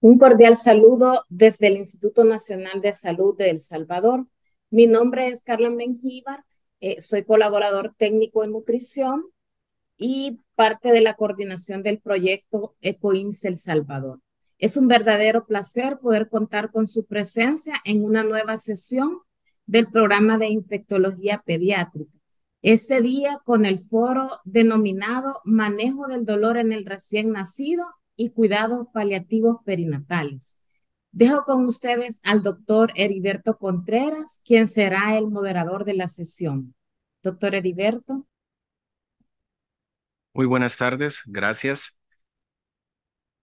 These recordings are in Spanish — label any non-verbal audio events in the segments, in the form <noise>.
Un cordial saludo desde el Instituto Nacional de Salud de El Salvador. Mi nombre es Carla Mengíbar, eh, soy colaborador técnico en nutrición y parte de la coordinación del proyecto EcoINS El Salvador. Es un verdadero placer poder contar con su presencia en una nueva sesión del programa de infectología pediátrica. Este día con el foro denominado Manejo del dolor en el recién nacido y cuidados paliativos perinatales. Dejo con ustedes al doctor Heriberto Contreras, quien será el moderador de la sesión. Doctor Heriberto. Muy buenas tardes, gracias.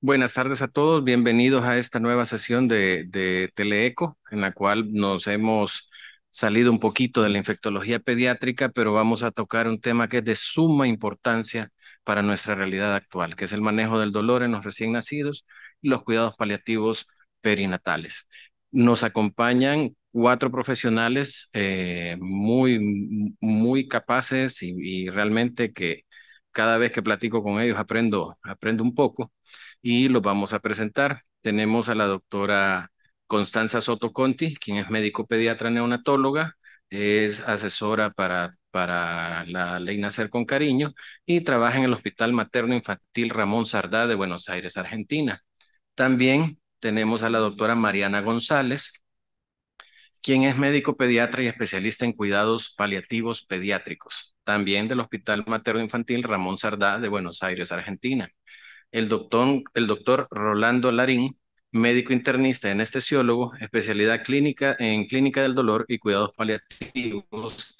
Buenas tardes a todos, bienvenidos a esta nueva sesión de, de Teleeco, en la cual nos hemos salido un poquito de la infectología pediátrica, pero vamos a tocar un tema que es de suma importancia para nuestra realidad actual, que es el manejo del dolor en los recién nacidos y los cuidados paliativos perinatales. Nos acompañan cuatro profesionales eh, muy, muy capaces y, realmente que cada vez que platico con ellos aprendo, aprendo un poco y los vamos a presentar. Tenemos a la doctora Constanza Soto Conti, quien es médico pediatra neonatóloga, es asesora para para la ley Nacer con Cariño y trabaja en el Hospital Materno Infantil Ramón Sardá de Buenos Aires, Argentina. También tenemos a la doctora Mariana González, quien es médico pediatra y especialista en cuidados paliativos pediátricos, también del Hospital Materno Infantil Ramón Sardá de Buenos Aires, Argentina. El doctor, el doctor Rolando Larín, médico internista y anestesiólogo, especialidad clínica en clínica del dolor y cuidados paliativos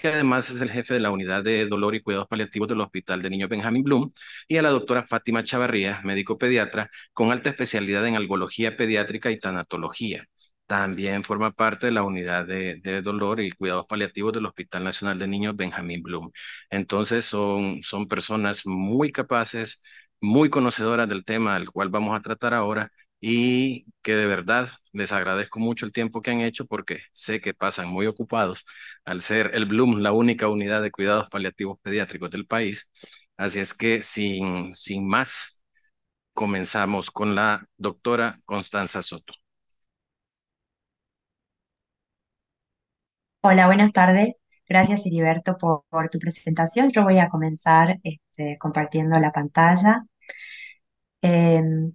que además es el jefe de la unidad de dolor y cuidados paliativos del Hospital de Niños Benjamin Bloom, y a la doctora Fátima Chavarría, médico pediatra, con alta especialidad en algología pediátrica y tanatología. También forma parte de la unidad de, dolor y cuidados paliativos del Hospital Nacional de Niños Benjamin Bloom. Entonces son, son personas muy capaces, muy conocedoras del tema al cual vamos a tratar ahora y que de verdad les agradezco mucho el tiempo que han hecho porque sé que pasan muy ocupados al ser el Bloom la única unidad de cuidados paliativos pediátricos del país. Así es que sin, sin más, comenzamos con la doctora Constanza Soto. Hola, buenas tardes. Gracias, Heriberto, por, tu presentación. Yo voy a comenzar este, compartiendo la pantalla. Em,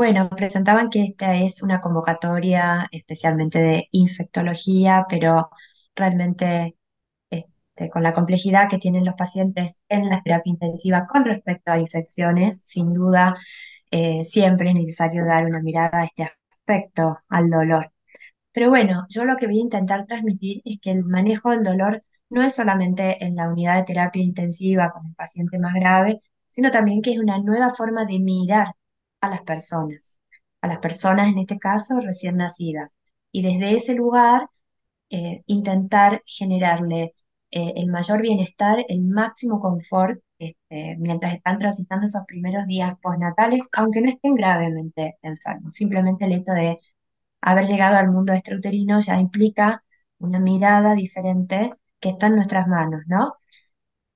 bueno, presentaban que esta es una convocatoria especialmente de infectología, pero realmente este, con la complejidad que tienen los pacientes en la terapia intensiva con respecto a infecciones, sin duda eh, siempre es necesario dar una mirada a este aspecto, al dolor. Pero bueno, yo lo que voy a intentar transmitir es que el manejo del dolor no es solamente en la unidad de terapia intensiva con el paciente más grave, sino también que es una nueva forma de mirar a las personas, a las personas en este caso recién nacidas. Y desde ese lugar eh, intentar generarle eh, el mayor bienestar, el máximo confort este, mientras están transitando esos primeros días postnatales, aunque no estén gravemente enfermos. Simplemente el hecho de haber llegado al mundo extrauterino ya implica una mirada diferente que está en nuestras manos, ¿no?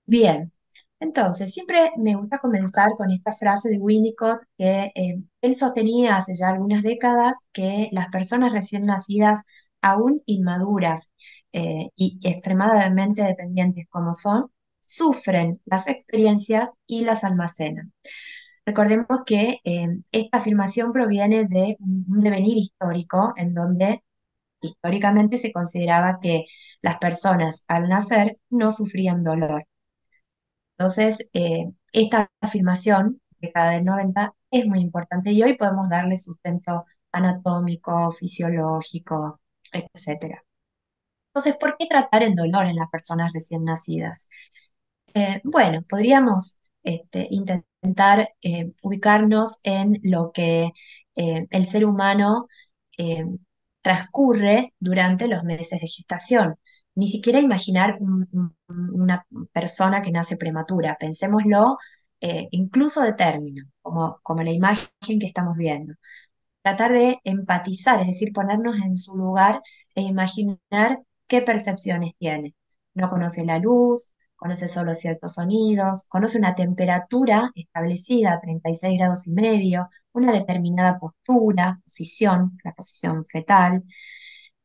Bien, entonces, siempre me gusta comenzar con esta frase de Winnicott que eh, él sostenía hace ya algunas décadas que las personas recién nacidas, aún inmaduras eh, y extremadamente dependientes como son, sufren las experiencias y las almacenan. Recordemos que em, esta afirmación proviene de un devenir histórico en donde históricamente se consideraba que las personas al nacer no sufrían dolor. Entonces, eh, esta afirmación, década del 90, es muy importante y hoy podemos darle sustento anatómico, fisiológico, etc. Entonces, ¿por qué tratar el dolor en las personas recién nacidas? Eh, bueno, podríamos este, intentar eh, ubicarnos en lo que el ser humano transcurre durante los meses de gestación ni siquiera imaginar una persona que nace prematura, pensémoslo eh, incluso de término, como, como la imagen que estamos viendo. Tratar de empatizar, es decir, ponernos en su lugar e imaginar qué percepciones tiene. No conoce la luz, conoce solo ciertos sonidos, conoce una temperatura establecida, 36 grados y medio, una determinada postura, posición, la posición fetal,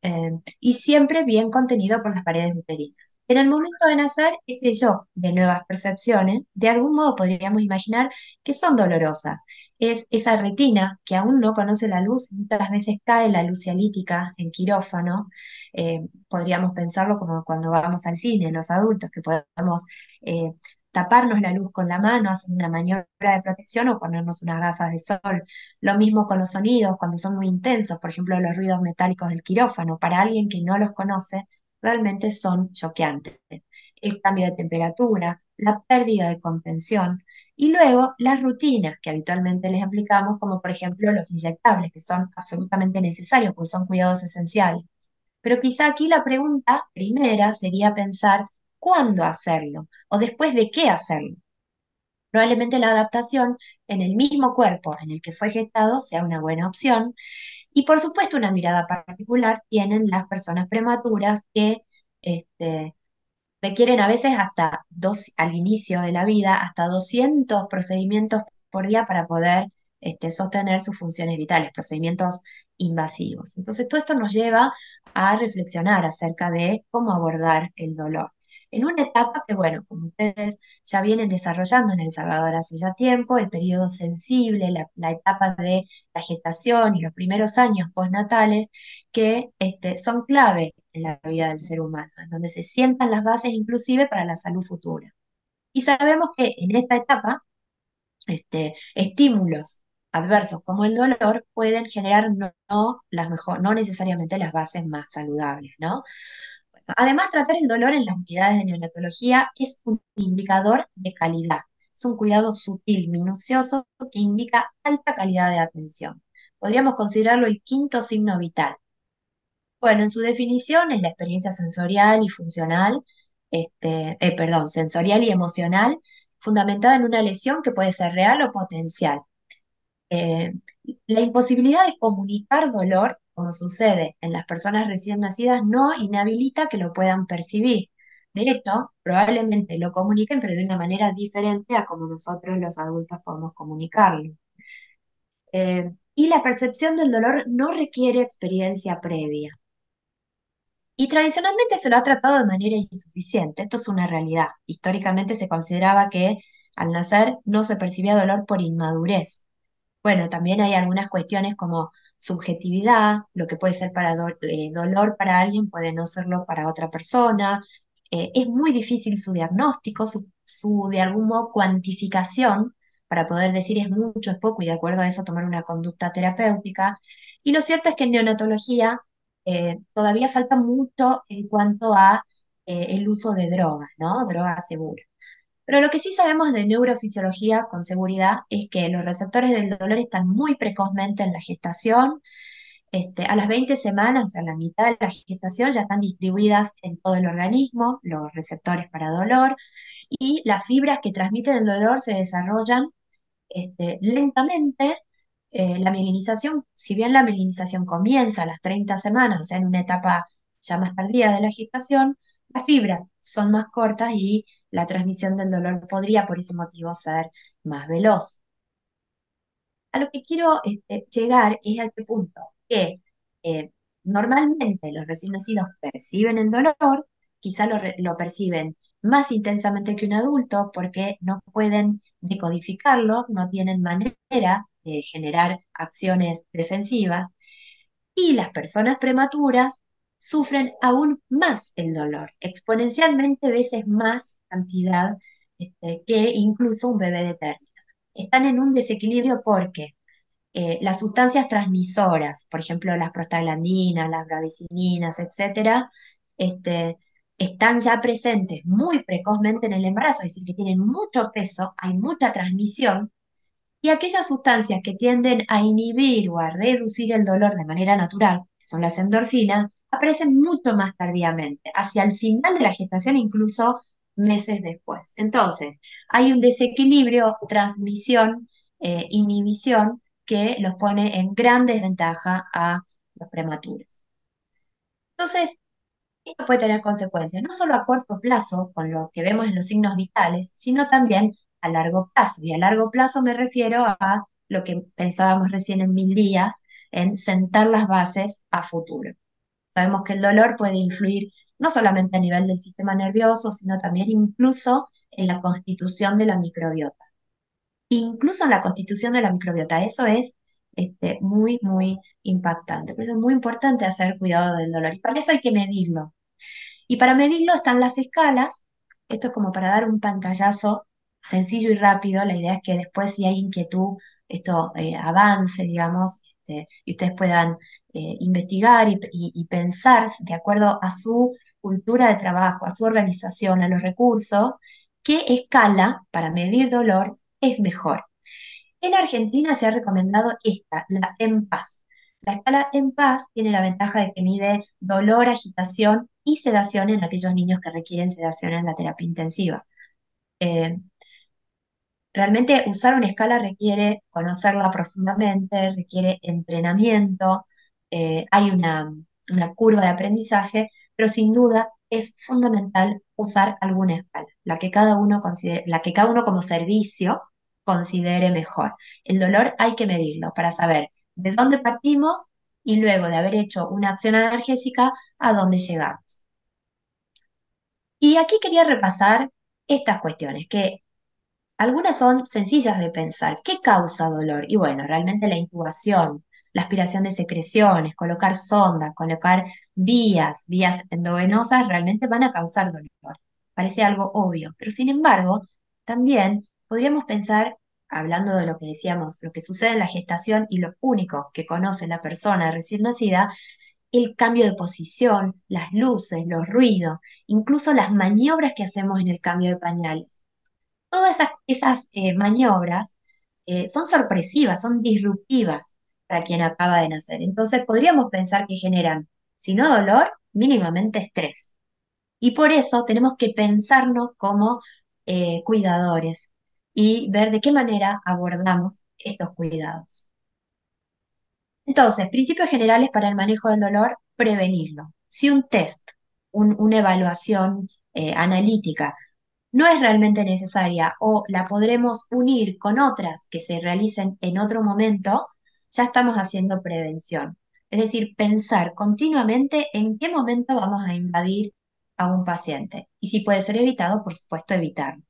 Em, y siempre bien contenido por las paredes uterinas. En el momento de nacer, ese yo de nuevas percepciones, de algún modo podríamos imaginar que son dolorosas. Es esa retina que aún no conoce la luz, muchas veces cae la luz en quirófano. Em, podríamos pensarlo como cuando vamos al cine, los adultos, que podemos eh, taparnos la luz con la mano, hacer una maniobra de protección o ponernos unas gafas de sol. Lo mismo con los sonidos cuando son muy intensos, por ejemplo los ruidos metálicos del quirófano, para alguien que no los conoce, realmente son choqueantes. El cambio de temperatura, la pérdida de contención y luego las rutinas que habitualmente les aplicamos, como por ejemplo los inyectables, que son absolutamente necesarios porque son cuidados esenciales. Pero quizá aquí la pregunta primera sería pensar cuándo hacerlo o después de qué hacerlo. Probablemente la adaptación en el mismo cuerpo en el que fue gestado sea una buena opción. Y por supuesto una mirada particular tienen las personas prematuras que este, requieren a veces hasta dos, al inicio de la vida, hasta 200 procedimientos por día para poder este, sostener sus funciones vitales, procedimientos invasivos. Entonces, todo esto nos lleva a reflexionar acerca de cómo abordar el dolor en una etapa que, bueno, como ustedes ya vienen desarrollando en El Salvador hace ya tiempo, el periodo sensible, la, etapa de la gestación y los primeros años postnatales, que este, son clave en la vida del ser humano, en donde se sientan las bases inclusive para la salud futura. Y sabemos que en esta etapa, este, estímulos adversos como el dolor pueden generar no, no, las mejor, no necesariamente las bases más saludables, ¿no? Además, tratar el dolor en las unidades de neonatología es un indicador de calidad. Es un cuidado sutil, minucioso, que indica alta calidad de atención. Podríamos considerarlo el quinto signo vital. Bueno, en su definición es la experiencia sensorial y funcional, este, eh, perdón, sensorial y emocional, fundamentada en una lesión que puede ser real o potencial. Eh, la imposibilidad de comunicar dolor como sucede en las personas recién nacidas, no inhabilita que lo puedan percibir. De hecho, probablemente lo comuniquen, pero de una manera diferente a como nosotros los adultos podemos comunicarlo. Eh, y la percepción del dolor no requiere experiencia previa. Y tradicionalmente se lo ha tratado de manera insuficiente. Esto es una realidad. Históricamente se consideraba que al nacer no se percibía dolor por inmadurez. Bueno, también hay algunas cuestiones como subjetividad, lo que puede ser para eh, dolor para alguien puede no serlo para otra persona, eh, es muy difícil su diagnóstico, su, de algún modo cuantificación para poder decir es mucho, es poco y de acuerdo a eso tomar una conducta terapéutica. Y lo cierto es que en neonatología eh, todavía falta mucho en cuanto a el uso de drogas, ¿no? Drogas seguras. Pero lo que sí sabemos de neurofisiología con seguridad es que los receptores del dolor están muy precozmente en la gestación. Este, a las 20 semanas, a la mitad de la gestación, ya están distribuidas en todo el organismo los receptores para dolor y las fibras que transmiten el dolor se desarrollan este, lentamente. Eh, la mielinización, si bien la mielinización comienza a las 30 semanas, o sea, en una etapa ya más tardía de la gestación, las fibras son más cortas y la transmisión del dolor podría por ese motivo ser más veloz. A lo que quiero este, llegar es a este punto, que eh, normalmente los recién nacidos perciben el dolor, quizá lo, lo perciben más intensamente que un adulto porque no pueden decodificarlo, no tienen manera de generar acciones defensivas. Y las personas prematuras sufren aún más el dolor, exponencialmente veces más cantidad este, que incluso un bebé de término. Están en un desequilibrio porque eh, las sustancias transmisoras, por ejemplo, las prostaglandinas, las bradicininas, etcétera, este, están ya presentes muy precozmente en el embarazo, es decir, que tienen mucho peso, hay mucha transmisión, y aquellas sustancias que tienden a inhibir o a reducir el dolor de manera natural, son las endorfinas, aparecen mucho más tardíamente, hacia el final de la gestación, incluso meses después. Entonces, hay un desequilibrio, transmisión, eh, inhibición, que los pone en gran desventaja a los prematuros. Entonces, esto puede tener consecuencias, no solo a corto plazo, con lo que vemos en los signos vitales, sino también a largo plazo. Y a largo plazo me refiero a lo que pensábamos recién en mil días, en sentar las bases a futuro. Sabemos que el dolor puede influir no solamente a nivel del sistema nervioso, sino también incluso en la constitución de la microbiota. Incluso en la constitución de la microbiota, eso es este, muy, muy impactante. Por eso es muy importante hacer cuidado del dolor. Y para eso hay que medirlo. Y para medirlo están las escalas. Esto es como para dar un pantallazo sencillo y rápido. La idea es que después si hay inquietud, esto eh, avance, digamos, este, y ustedes puedan eh, investigar y, pensar de acuerdo a su cultura de trabajo, a su organización, a los recursos, qué escala para medir dolor es mejor. En Argentina se ha recomendado esta, la EMPAS. La escala En tiene la ventaja de que mide dolor, agitación y sedación en aquellos niños que requieren sedación en la terapia intensiva. Eh, realmente usar una escala requiere conocerla profundamente, requiere entrenamiento, eh, hay una, curva de aprendizaje, pero sin duda es fundamental usar alguna escala, la que cada uno, la que cada uno como servicio considere mejor. El dolor hay que medirlo para saber de dónde partimos y luego de haber hecho una acción analgésica, a dónde llegamos. Y aquí quería repasar estas cuestiones, que algunas son sencillas de pensar. ¿Qué causa dolor? Y bueno, realmente la incubación la aspiración de secreciones, colocar sonda, colocar vías, vías endovenosas, realmente van a causar dolor. Parece algo obvio, pero sin embargo, también podríamos pensar, hablando de lo que decíamos, lo que sucede en la gestación y lo único que conoce la persona recién nacida, el cambio de posición, las luces, los ruidos, incluso las maniobras que hacemos en el cambio de pañales. Todas esas, eh, maniobras eh, son sorpresivas, son disruptivas para quien acaba de nacer. Entonces podríamos pensar que generan, si no dolor, mínimamente estrés. Y por eso tenemos que pensarnos como eh, cuidadores y ver de qué manera abordamos estos cuidados. Entonces, principios generales para el manejo del dolor, prevenirlo. Si un test, una evaluación eh, analítica no es realmente necesaria o la podremos unir con otras que se realicen en otro momento, ya estamos haciendo prevención. Es decir, pensar continuamente en qué momento vamos a invadir a un paciente. Y si puede ser evitado, por supuesto, evitarlo.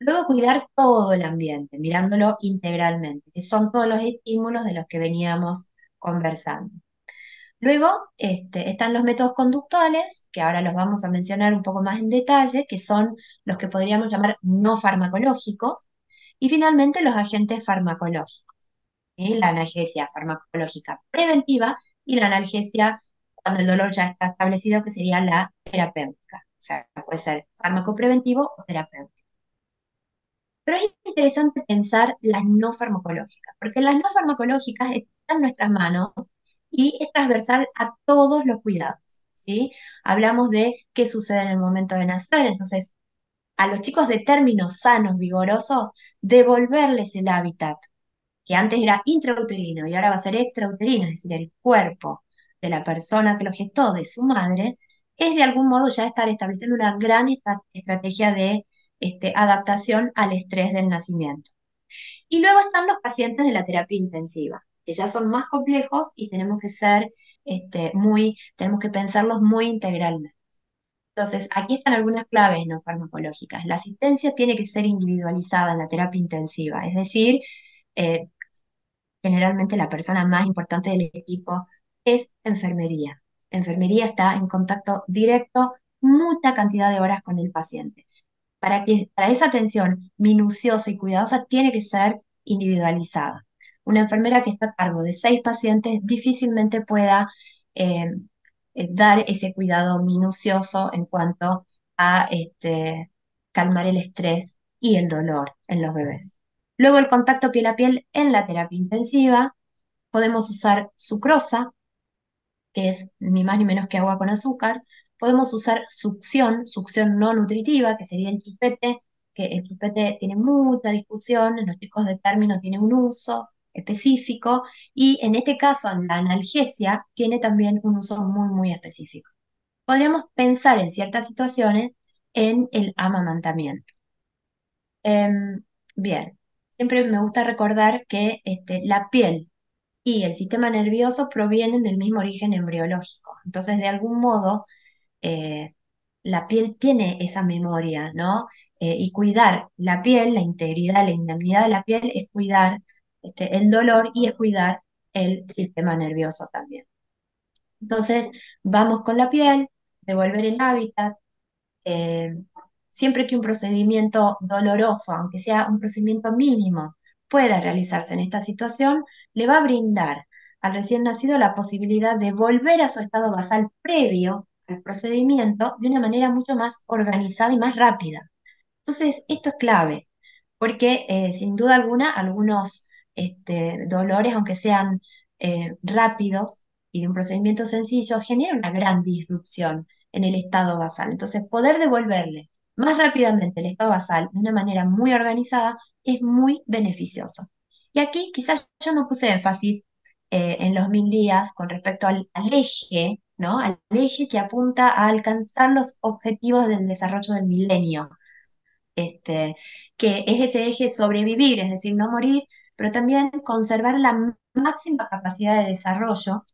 Luego cuidar todo el ambiente, mirándolo integralmente, que son todos los estímulos de los que veníamos conversando. Luego este, están los métodos conductuales, que ahora los vamos a mencionar un poco más en detalle, que son los que podríamos llamar no farmacológicos, y finalmente los agentes farmacológicos la analgesia farmacológica preventiva y la analgesia cuando el dolor ya está establecido, que sería la terapéutica. O sea, puede ser fármaco preventivo o terapéutico. Pero es interesante pensar las no farmacológicas, porque las no farmacológicas están en nuestras manos y es transversal a todos los cuidados. ¿sí? Hablamos de qué sucede en el momento de nacer, entonces a los chicos de términos sanos, vigorosos, devolverles el hábitat que antes era intrauterino y ahora va a ser extrauterino, es decir, el cuerpo de la persona que lo gestó, de su madre, es de algún modo ya estar estableciendo una gran estrategia de este, adaptación al estrés del nacimiento. Y luego están los pacientes de la terapia intensiva, que ya son más complejos y tenemos que ser este, muy, tenemos que pensarlos muy integralmente. Entonces, aquí están algunas claves no farmacológicas. La asistencia tiene que ser individualizada en la terapia intensiva, es decir, eh, generalmente la persona más importante del equipo, es enfermería. Enfermería está en contacto directo mucha cantidad de horas con el paciente. Para, que, para esa atención minuciosa y cuidadosa tiene que ser individualizada. Una enfermera que está a cargo de seis pacientes difícilmente pueda eh, eh, dar ese cuidado minucioso en cuanto a este, calmar el estrés y el dolor en los bebés. Luego el contacto piel a piel en la terapia intensiva. Podemos usar sucrosa, que es ni más ni menos que agua con azúcar. Podemos usar succión, succión no nutritiva, que sería el chupete, que el chupete tiene mucha discusión, en los tipos de términos tiene un uso específico y en este caso en la analgesia tiene también un uso muy muy específico. Podríamos pensar en ciertas situaciones en el amamantamiento. Em, bien, siempre me gusta recordar que este, la piel y el sistema nervioso provienen del mismo origen embriológico. Entonces, de algún modo, eh, la piel tiene esa memoria, ¿no? Eh, y cuidar la piel, la integridad, la indemnidad de la piel es cuidar este, el dolor y es cuidar el sistema nervioso también. Entonces, vamos con la piel, devolver el hábitat, eh, siempre que un procedimiento doloroso, aunque sea un procedimiento mínimo, pueda realizarse en esta situación, le va a brindar al recién nacido la posibilidad de volver a su estado basal previo al procedimiento de una manera mucho más organizada y más rápida. Entonces, esto es clave, porque eh, sin duda alguna algunos este, dolores, aunque sean eh, rápidos y de un procedimiento sencillo, generan una gran disrupción en el estado basal. Entonces, poder devolverle más rápidamente el estado basal de una manera muy organizada es muy beneficioso. Y aquí quizás yo no puse énfasis eh, en los mil días con respecto al, eje, ¿no? Al eje que apunta a alcanzar los objetivos del desarrollo del milenio, este, que es ese eje sobrevivir, es decir, no morir, pero también conservar la máxima capacidad de desarrollo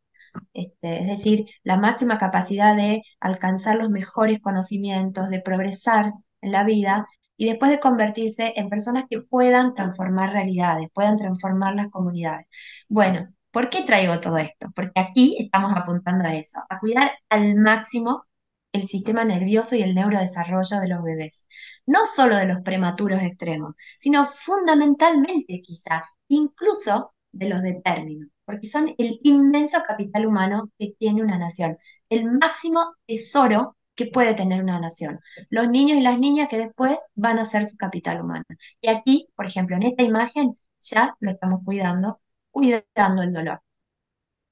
este, es decir, la máxima capacidad de alcanzar los mejores conocimientos, de progresar en la vida y después de convertirse en personas que puedan transformar realidades, puedan transformar las comunidades. Bueno, ¿por qué traigo todo esto? Porque aquí estamos apuntando a eso, a cuidar al máximo el sistema nervioso y el neurodesarrollo de los bebés, no solo de los prematuros extremos, sino fundamentalmente quizá, incluso de los de término porque son el inmenso capital humano que tiene una nación, el máximo tesoro que puede tener una nación, los niños y las niñas que después van a ser su capital humano. Y aquí, por ejemplo, en esta imagen ya lo estamos cuidando, cuidando el dolor.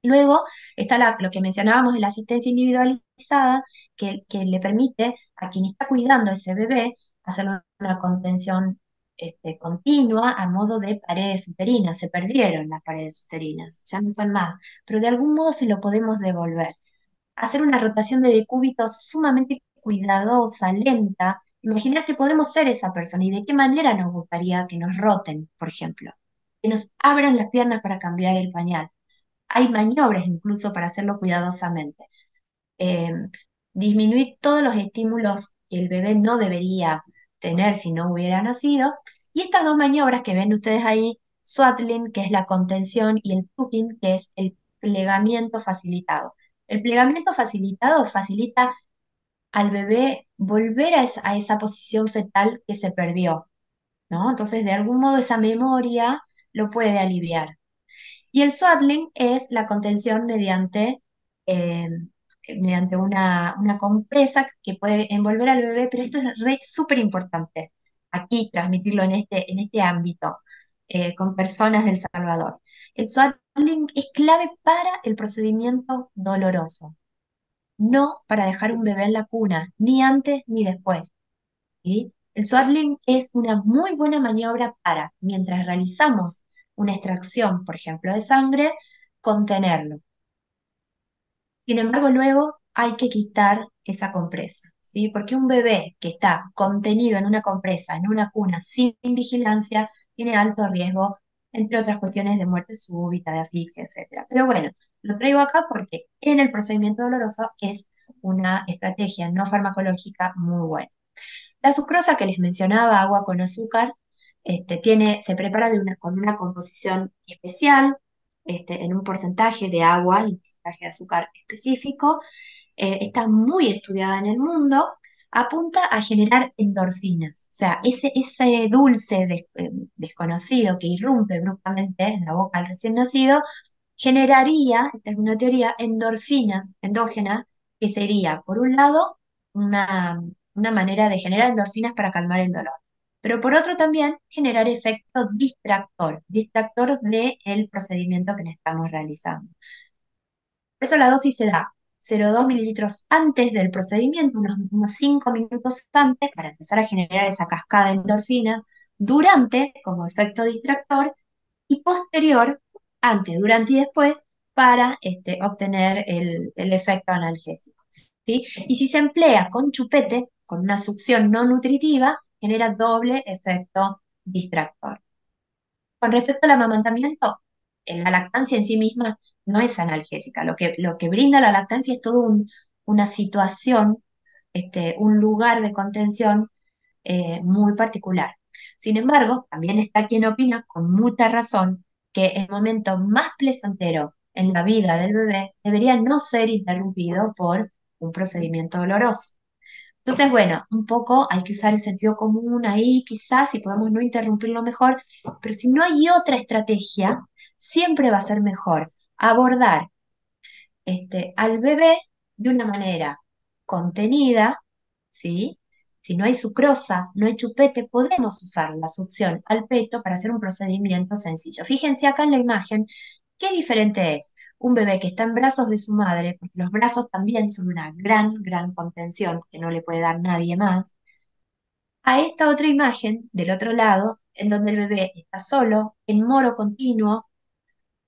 Luego está lo que mencionábamos de la asistencia individualizada, que, le permite a quien está cuidando a ese bebé hacer una contención este, continua a modo de paredes uterinas. Se perdieron las paredes uterinas, ya no están más, pero de algún modo se lo podemos devolver. Hacer una rotación de decúbito sumamente cuidadosa, lenta, imaginar que podemos ser esa persona y de qué manera nos gustaría que nos roten, por ejemplo, que nos abran las piernas para cambiar el pañal. Hay maniobras incluso para hacerlo cuidadosamente. Em, disminuir todos los estímulos que el bebé no debería tener si no hubiera nacido. Y estas dos maniobras que ven ustedes ahí, swaddling, que es la contención, y el tucking, que es el plegamiento facilitado. El plegamiento facilitado facilita al bebé volver a esa, posición fetal que se perdió, ¿no? Entonces, de algún modo, esa memoria lo puede aliviar. Y el swaddling es la contención mediante eh, mediante una, una compresa que puede envolver al bebé, pero esto es súper importante aquí transmitirlo en este, en este ámbito eh, con personas del Salvador. El swaddling es clave para el procedimiento doloroso, no para dejar un bebé en la cuna, ni antes ni después. El swaddling es una muy buena maniobra para, mientras realizamos una extracción, por ejemplo, de sangre, contenerlo. Sin embargo, luego hay que quitar esa compresa, ¿sí? Porque un bebé que está contenido en una compresa, en una cuna, sin vigilancia, tiene alto riesgo, entre otras cuestiones de muerte súbita, de asfixia, etc. Pero bueno, lo traigo acá porque en el procedimiento doloroso es una estrategia no farmacológica muy buena. La sucrosa que les mencionaba, agua con azúcar, este, tiene, se prepara con una composición especial, este, en un porcentaje de agua un porcentaje de azúcar específico, eh, está muy estudiada en el mundo, apunta a generar endorfinas. O sea, ese, ese dulce eh, desconocido que irrumpe bruscamente en la boca al recién nacido, generaría, esta es una teoría, endorfinas endógenas, que sería, por un lado, una, una manera de generar endorfinas para calmar el dolor pero por otro también generar efecto distractor, distractor del el procedimiento que le estamos realizando. Por eso la dosis se da 0,2 mililitros antes del procedimiento, unos, unos 5 minutos antes, para empezar a generar esa cascada de endorfina, durante como efecto distractor y posterior, antes, durante y después, para este, obtener el, el efecto analgésico. ¿sí? Y si se emplea con chupete, con una succión no nutritiva, genera doble efecto distractor. Con respecto al amamantamiento, eh, la lactancia en sí misma no es analgésica. Lo que, lo que brinda la lactancia es toda un, una situación, este, un lugar de contención eh, muy particular. Sin embargo, también está quien opina con mucha razón que el momento más placentero en la vida del bebé debería no ser interrumpido por un procedimiento doloroso. Entonces, bueno, un poco hay que usar el sentido común ahí, quizás, si podemos no interrumpirlo mejor, pero si no hay otra estrategia, siempre va a ser mejor abordar este, al bebé de una manera contenida, ¿sí? Si no hay sucrosa, no hay chupete, podemos usar la succión al peto para hacer un procedimiento sencillo. Fíjense acá en la imagen qué diferente es un bebé que está en brazos de su madre, porque los brazos también son una gran, gran contención que no le puede dar nadie más, a esta otra imagen del otro lado, en donde el bebé está solo, en moro continuo,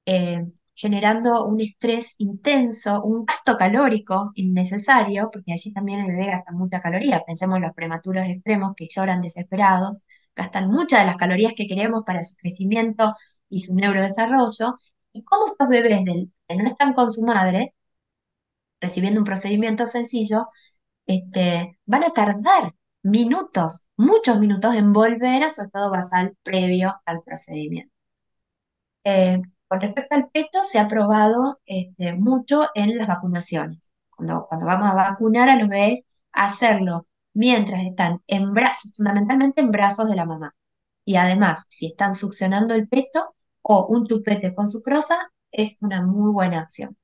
eh, generando un estrés intenso, un gasto calórico innecesario, porque allí también el bebé gasta mucha caloría. Pensemos en los prematuros extremos que lloran desesperados, gastan muchas de las calorías que queremos para su crecimiento y su neurodesarrollo. ¿Y cómo estos bebés del no están con su madre, recibiendo un procedimiento sencillo, este, van a tardar minutos, muchos minutos en volver a su estado basal previo al procedimiento. Eh, con respecto al pecho, se ha probado este, mucho en las vacunaciones. Cuando, cuando vamos a vacunar a los bebés, hacerlo mientras están en brazos, fundamentalmente en brazos de la mamá. Y además, si están succionando el pecho o un chupete con su prosa es una muy buena opción.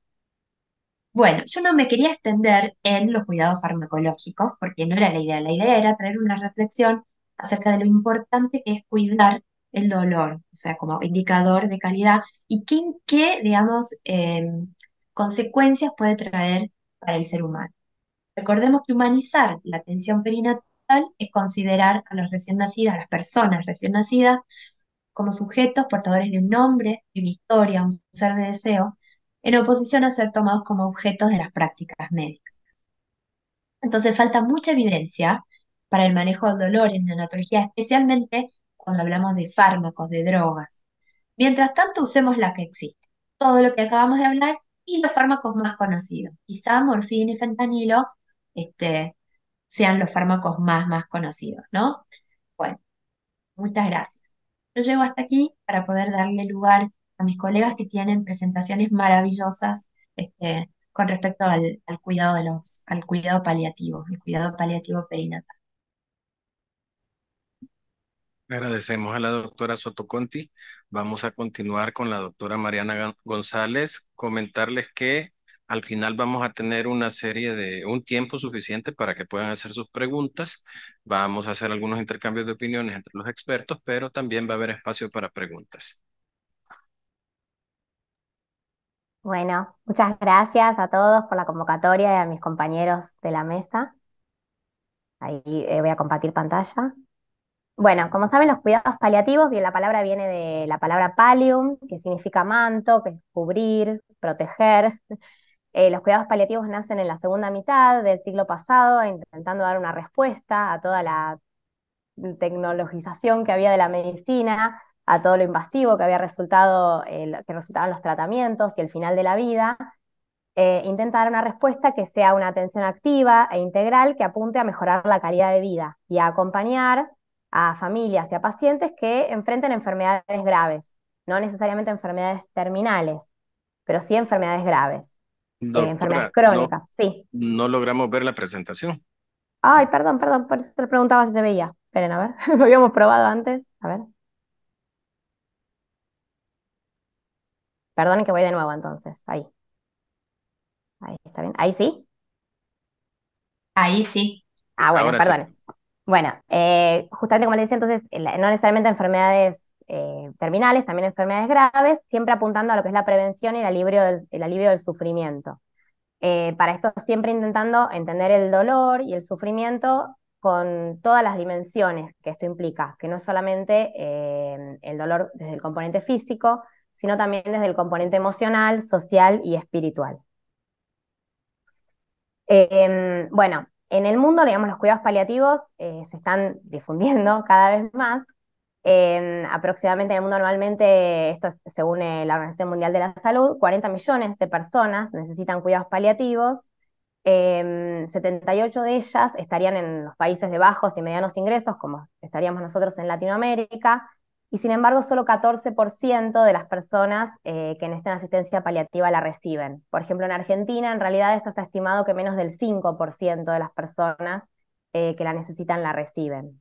Bueno, yo no me quería extender en los cuidados farmacológicos porque no era la idea. La idea era traer una reflexión acerca de lo importante que es cuidar el dolor, o sea, como indicador de calidad y qué, qué digamos, eh, consecuencias puede traer para el ser humano. Recordemos que humanizar la atención perinatal es considerar a los recién nacidos, a las personas recién nacidas, como sujetos portadores de un nombre, de una historia, un ser de deseo, en oposición a ser tomados como objetos de las prácticas médicas. Entonces falta mucha evidencia para el manejo del dolor en la neonatología, especialmente cuando hablamos de fármacos, de drogas. Mientras tanto, usemos la que existe, todo lo que acabamos de hablar y los fármacos más conocidos. Quizá morfina y fentanilo este, sean los fármacos más, más conocidos, ¿no? Bueno, muchas gracias. Yo llego hasta aquí para poder darle lugar a mis colegas que tienen presentaciones maravillosas este, con respecto al, cuidado de los, al cuidado paliativo, el cuidado paliativo perinatal. Agradecemos a la doctora soto conti Vamos a continuar con la doctora Mariana González. Comentarles que al final vamos a tener una serie de un tiempo suficiente para que puedan hacer sus preguntas. Vamos a hacer algunos intercambios de opiniones entre los expertos, pero también va a haber espacio para preguntas. Bueno, muchas gracias a todos por la convocatoria y a mis compañeros de la mesa. Ahí eh, voy a compartir pantalla. Bueno, como saben, los cuidados paliativos, bien, la palabra viene de la palabra palium, que significa manto, que es cubrir, proteger. Eh, los cuidados paliativos nacen en la segunda mitad del siglo pasado, intentando dar una respuesta a toda la tecnologización que había de la medicina, a todo lo invasivo que había resultado, eh, que resultaban los tratamientos y el final de la vida. Eh, intenta dar una respuesta que sea una atención activa e integral que apunte a mejorar la calidad de vida y a acompañar a familias y a pacientes que enfrenten enfermedades graves, no necesariamente enfermedades terminales, pero sí enfermedades graves enfermedades crónicas. sí. No logramos ver la presentación. Ay, perdón, perdón, por eso te preguntaba si se veía. Esperen, a ver, <laughs> lo habíamos probado antes. A ver. Perdonen que voy de nuevo entonces. Ahí. Ahí está bien. Ahí sí. Ahí sí. Ah, bueno, perdón. Bueno, eh, justamente como le decía entonces, eh, no necesariamente enfermedades eh, terminales, también enfermedades graves, siempre apuntando a lo que es la prevención y el alivio del, sufrimiento. Eh, para esto siempre intentando entender el dolor y el sufrimiento con todas las dimensiones que esto implica, que no es solamente eh, el dolor desde el componente físico, sino también desde el componente emocional, social y espiritual. Em, bueno, en el mundo, digamos, los cuidados paliativos se están difundiendo <laughs> cada vez más aproximadamente en el mundo normalmente, esto según eh, la Organización Mundial de la Salud, 40 millones de personas necesitan cuidados paliativos, 78 em, de ellas estarían en los países de bajos y medianos ingresos, como estaríamos nosotros en Latinoamérica, y sin embargo solo 14% de las personas eh, que necesitan asistencia paliativa la reciben. Por ejemplo, en Argentina, en realidad esto está estimado que menos del 5% de las personas eh, que la necesitan la reciben.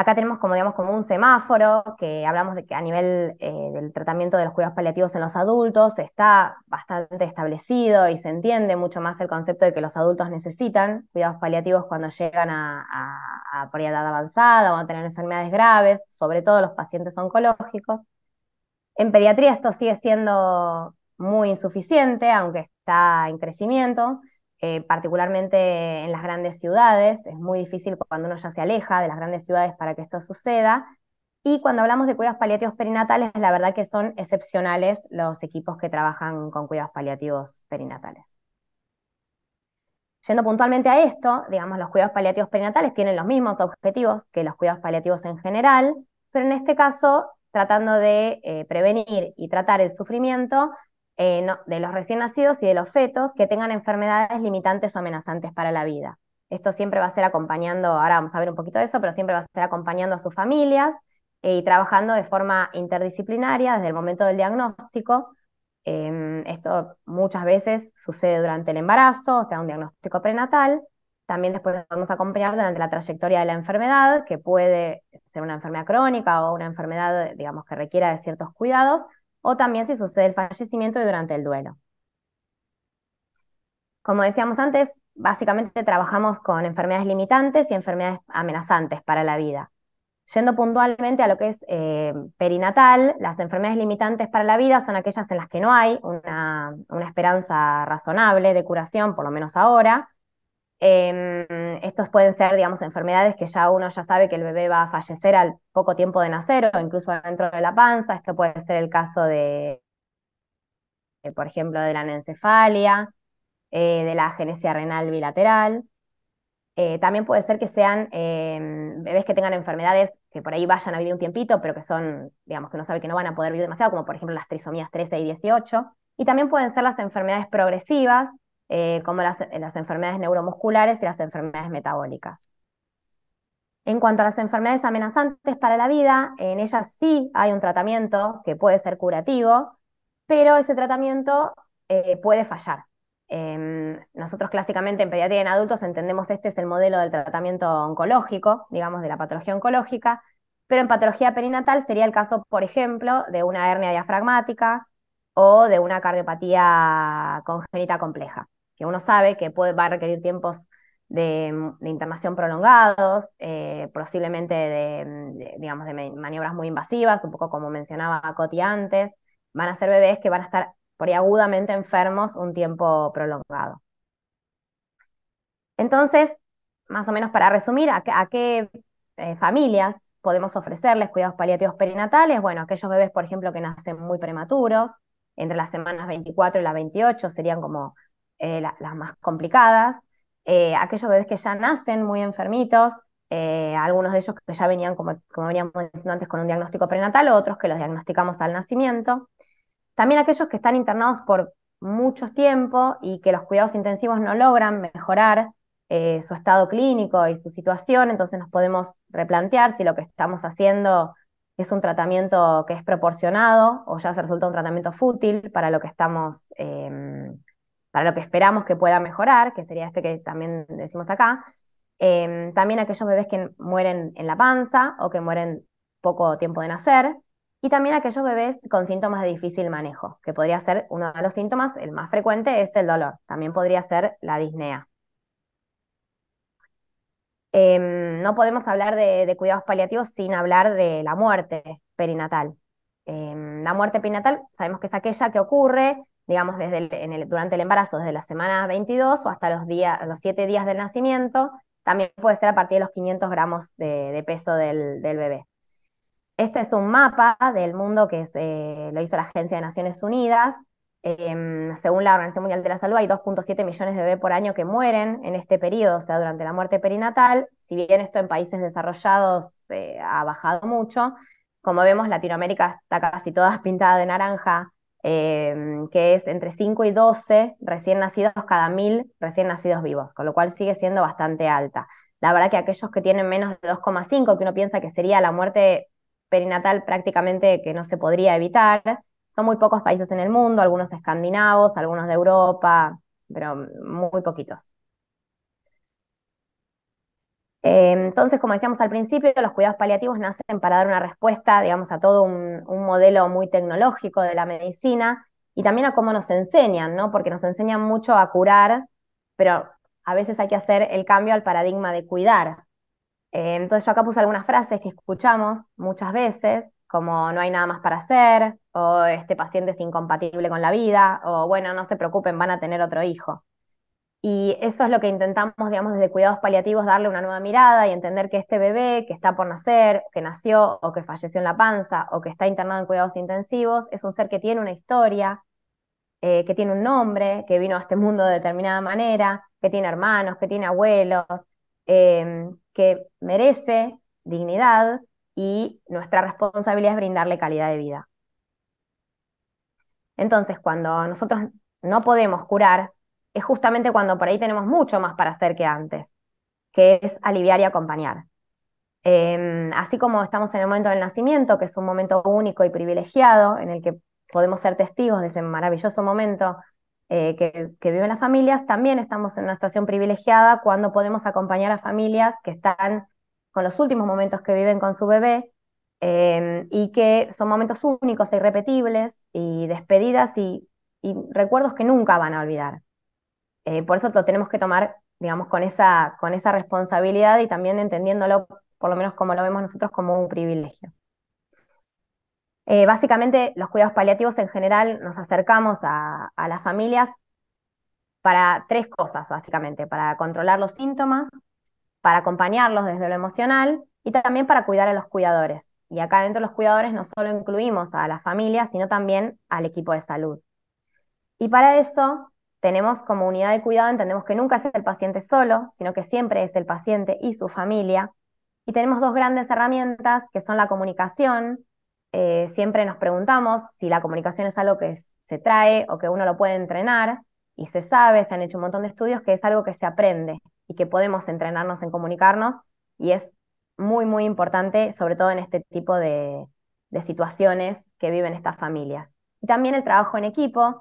Acá tenemos como, digamos, como un semáforo, que hablamos de que a nivel eh, del tratamiento de los cuidados paliativos en los adultos está bastante establecido y se entiende mucho más el concepto de que los adultos necesitan cuidados paliativos cuando llegan a, a por edad avanzada o a tener enfermedades graves, sobre todo los pacientes oncológicos. En pediatría esto sigue siendo muy insuficiente, aunque está en crecimiento, eh, particularmente en las grandes ciudades, es muy difícil cuando uno ya se aleja de las grandes ciudades para que esto suceda. Y cuando hablamos de cuidados paliativos perinatales, la verdad que son excepcionales los equipos que trabajan con cuidados paliativos perinatales. Yendo puntualmente a esto, digamos, los cuidados paliativos perinatales tienen los mismos objetivos que los cuidados paliativos en general, pero en este caso, tratando de eh, prevenir y tratar el sufrimiento, eh, de los recién nacidos y de los fetos que tengan enfermedades limitantes o amenazantes para la vida. Esto siempre va a ser acompañando, ahora vamos a ver un poquito de eso, pero siempre va a ser acompañando a sus familias eh, y trabajando de forma interdisciplinaria desde el momento del diagnóstico. Em, esto muchas veces sucede durante el embarazo, o sea, un diagnóstico prenatal. También después lo a acompañar durante la trayectoria de la enfermedad, que puede ser una enfermedad crónica o una enfermedad, digamos, que requiera de ciertos cuidados, o también si sucede el fallecimiento y durante el duelo. Como decíamos antes, básicamente trabajamos con enfermedades limitantes y enfermedades amenazantes para la vida. Yendo puntualmente a lo que es eh, perinatal, las enfermedades limitantes para la vida son aquellas en las que no hay una esperanza razonable de curación, por lo menos ahora, Em, estos pueden ser, digamos, enfermedades que ya uno ya sabe que el bebé va a fallecer al poco tiempo de nacer o incluso dentro de la panza. esto puede ser el caso de, eh, por ejemplo, de la anencefalia, eh, de la genesia renal bilateral. Eh, también puede ser que sean em, bebés que tengan enfermedades que por ahí vayan a vivir un tiempito, pero que son, digamos, que uno sabe que no van a poder vivir demasiado, como por ejemplo las trisomías 13 y 18. Y también pueden ser las enfermedades progresivas, eh, como las, enfermedades neuromusculares y las enfermedades metabólicas. En cuanto a las enfermedades amenazantes para la vida, en ellas sí hay un tratamiento que puede ser curativo, pero ese tratamiento eh, puede fallar. Em, nosotros clásicamente en pediatría en adultos entendemos este es el modelo del tratamiento oncológico, digamos de la patología oncológica, pero en patología perinatal sería el caso, por ejemplo, de una hernia diafragmática o de una cardiopatía congénita compleja que uno sabe que puede, va a requerir tiempos de, internación prolongados, eh, posiblemente de, digamos, de maniobras muy invasivas, un poco como mencionaba Coti antes, van a ser bebés que van a estar por agudamente enfermos un tiempo prolongado. Entonces, más o menos para resumir, ¿a, qué eh, familias podemos ofrecerles cuidados paliativos perinatales? Bueno, aquellos bebés, por ejemplo, que nacen muy prematuros, entre las semanas 24 y las 28 serían como eh, las más complicadas, eh, aquellos bebés que ya nacen muy enfermitos, eh, algunos de ellos que ya venían, como, como veníamos diciendo antes, con un diagnóstico prenatal, otros que los diagnosticamos al nacimiento. También aquellos que están internados por mucho tiempo y que los cuidados intensivos no logran mejorar su estado clínico y su situación, entonces nos podemos replantear si lo que estamos haciendo es un tratamiento que es proporcionado o ya se resulta un tratamiento fútil para lo que estamos em, para lo que esperamos que pueda mejorar, que sería este que también decimos acá. Em, también aquellos bebés que mueren en la panza o que mueren poco tiempo de nacer. Y también aquellos bebés con síntomas de difícil manejo, que podría ser uno de los síntomas, el más frecuente es el dolor. También podría ser la disnea. Em, no podemos hablar de, cuidados paliativos sin hablar de la muerte perinatal. Em, la muerte perinatal sabemos que es aquella que ocurre digamos, desde durante el embarazo, desde la semana 22 o hasta los, días, los 7 días del nacimiento, también puede ser a partir de los 500 gramos de, peso del, bebé. Este es un mapa del mundo que eh, lo hizo la Agencia de Naciones Unidas. Em, según la Organización Mundial de la Salud, hay 2.7 millones de bebés por año que mueren en este periodo, o sea, durante la muerte perinatal. Si bien esto en países desarrollados eh, ha bajado mucho, como vemos, Latinoamérica está casi toda <laughs> pintada de naranja Em, que es entre 5 y 12 recién nacidos cada mil recién nacidos vivos, con lo cual sigue siendo bastante alta. La verdad que aquellos que tienen menos de 2,5, que uno piensa que sería la muerte perinatal prácticamente que no se podría evitar, son muy pocos países en el mundo, algunos escandinavos, algunos de Europa, pero muy poquitos. Eh, entonces, como decíamos al principio, los cuidados paliativos nacen para dar una respuesta, digamos, a todo un, modelo muy tecnológico de la medicina y también a cómo nos enseñan, ¿no? Porque nos enseñan mucho a curar, pero a veces hay que hacer el cambio al paradigma de cuidar. Eh, entonces, yo acá puse algunas frases que escuchamos muchas veces, como no hay nada más para hacer, o este paciente es incompatible con la vida, o bueno, no se preocupen, van a tener otro hijo. Y eso es lo que intentamos, digamos, desde cuidados paliativos, darle una nueva mirada y entender que este bebé que está por nacer, que nació o que falleció en la panza o que está internado en cuidados intensivos, es un ser que tiene una historia, eh, que tiene un nombre, que vino a este mundo de determinada manera, que tiene hermanos, que tiene abuelos, em, que merece dignidad y nuestra responsabilidad es brindarle calidad de vida. Entonces, cuando nosotros no podemos curar, es justamente cuando por ahí tenemos mucho más para hacer que antes, que es aliviar y acompañar. Em, así como estamos en el momento del nacimiento, que es un momento único y privilegiado en el que podemos ser testigos de ese maravilloso momento eh, que, viven las familias, también estamos en una situación privilegiada cuando podemos acompañar a familias que están con los últimos momentos que viven con su bebé em, y que son momentos únicos e irrepetibles y despedidas y recuerdos que nunca van a olvidar. Eh, por eso lo tenemos que tomar, digamos, con esa, con esa responsabilidad y también entendiéndolo, por lo menos como lo vemos nosotros, como un privilegio. Eh, básicamente, los cuidados paliativos en general nos acercamos a, las familias para tres cosas, básicamente, para controlar los síntomas, para acompañarlos desde lo emocional y también para cuidar a los cuidadores. Y acá dentro de los cuidadores no solo incluimos a la familia, sino también al equipo de salud. Y para eso tenemos como unidad de cuidado, entendemos que nunca es el paciente solo, sino que siempre es el paciente y su familia. Y tenemos dos grandes herramientas que son la comunicación. Eh, siempre nos preguntamos si la comunicación es algo que se trae o que uno lo puede entrenar. Y se sabe, se han hecho un montón de estudios, que es algo que se aprende y que podemos entrenarnos en comunicarnos. Y es muy, muy importante, sobre todo en este tipo de, de situaciones que viven estas familias. Y también el trabajo en equipo,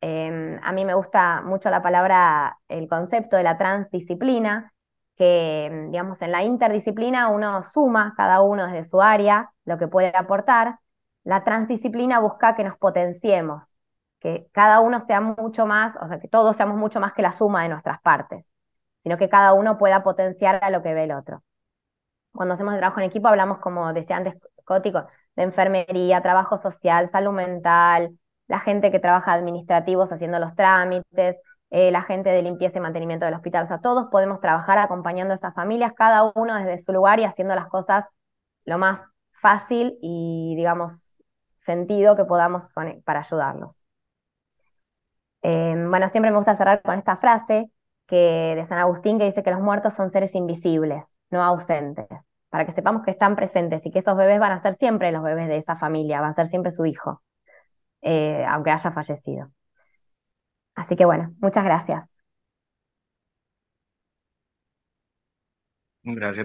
Em, a mí me gusta mucho la palabra, el concepto de la transdisciplina, que em, digamos en la interdisciplina uno suma cada uno desde su área lo que puede aportar. La transdisciplina busca que nos potenciemos, que cada uno sea mucho más, o sea, que todos seamos mucho más que la suma de nuestras partes, sino que cada uno pueda potenciar a lo que ve el otro. Cuando hacemos el trabajo en equipo hablamos, como decía antes Cótico, de enfermería, trabajo social, salud mental, la gente que trabaja administrativos haciendo los trámites, eh, la gente de limpieza y mantenimiento del hospital. O sea, todos podemos trabajar acompañando a esas familias, cada uno desde su lugar y haciendo las cosas lo más fácil y, digamos, sentido que podamos para ayudarlos. Em, bueno, siempre me gusta cerrar con esta frase que, de San Agustín que dice que los muertos son seres invisibles, no ausentes, para que sepamos que están presentes y que esos bebés van a ser siempre los bebés de esa familia, van a ser siempre su hijo. Eh, aunque haya fallecido. Así que bueno, muchas gracias. Gracias.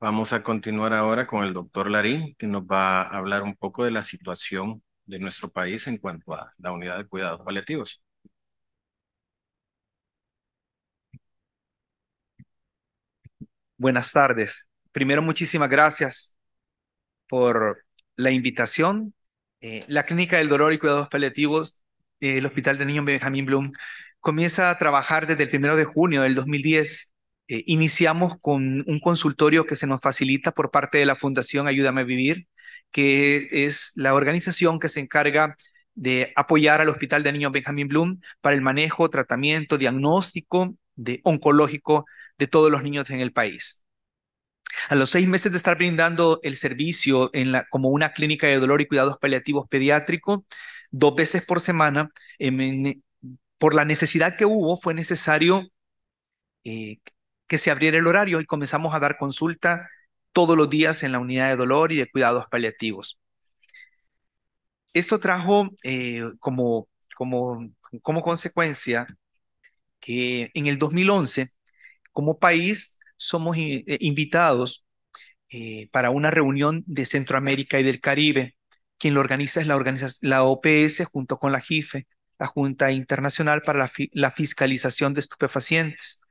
Vamos a continuar ahora con el doctor Larín, que nos va a hablar un poco de la situación de nuestro país en cuanto a la unidad de cuidados paliativos. Buenas tardes. Primero, muchísimas gracias por la invitación. Eh, la Clínica del Dolor y Cuidados Paliativos eh, del Hospital de Niños Benjamín Bloom comienza a trabajar desde el primero de junio del 2010. Eh, iniciamos con un consultorio que se nos facilita por parte de la Fundación Ayúdame a Vivir, que es la organización que se encarga de apoyar al Hospital de Niños Benjamín Bloom para el manejo, tratamiento, diagnóstico de oncológico de todos los niños en el país. A los seis meses de estar brindando el servicio en la, como una clínica de dolor y cuidados paliativos pediátricos, dos veces por semana, por la necesidad que hubo, fue necesario eh, que se abriera el horario y comenzamos a dar consulta todos los días en la unidad de dolor y de cuidados paliativos. Esto trajo eh, como, como, como consecuencia que en el 2011, como país, somos eh, invitados eh, para una reunión de Centroamérica y del Caribe. Quien lo organiza es la, la OPS junto con la JIFE, la Junta Internacional para la, Fiscalización de Estupefacientes.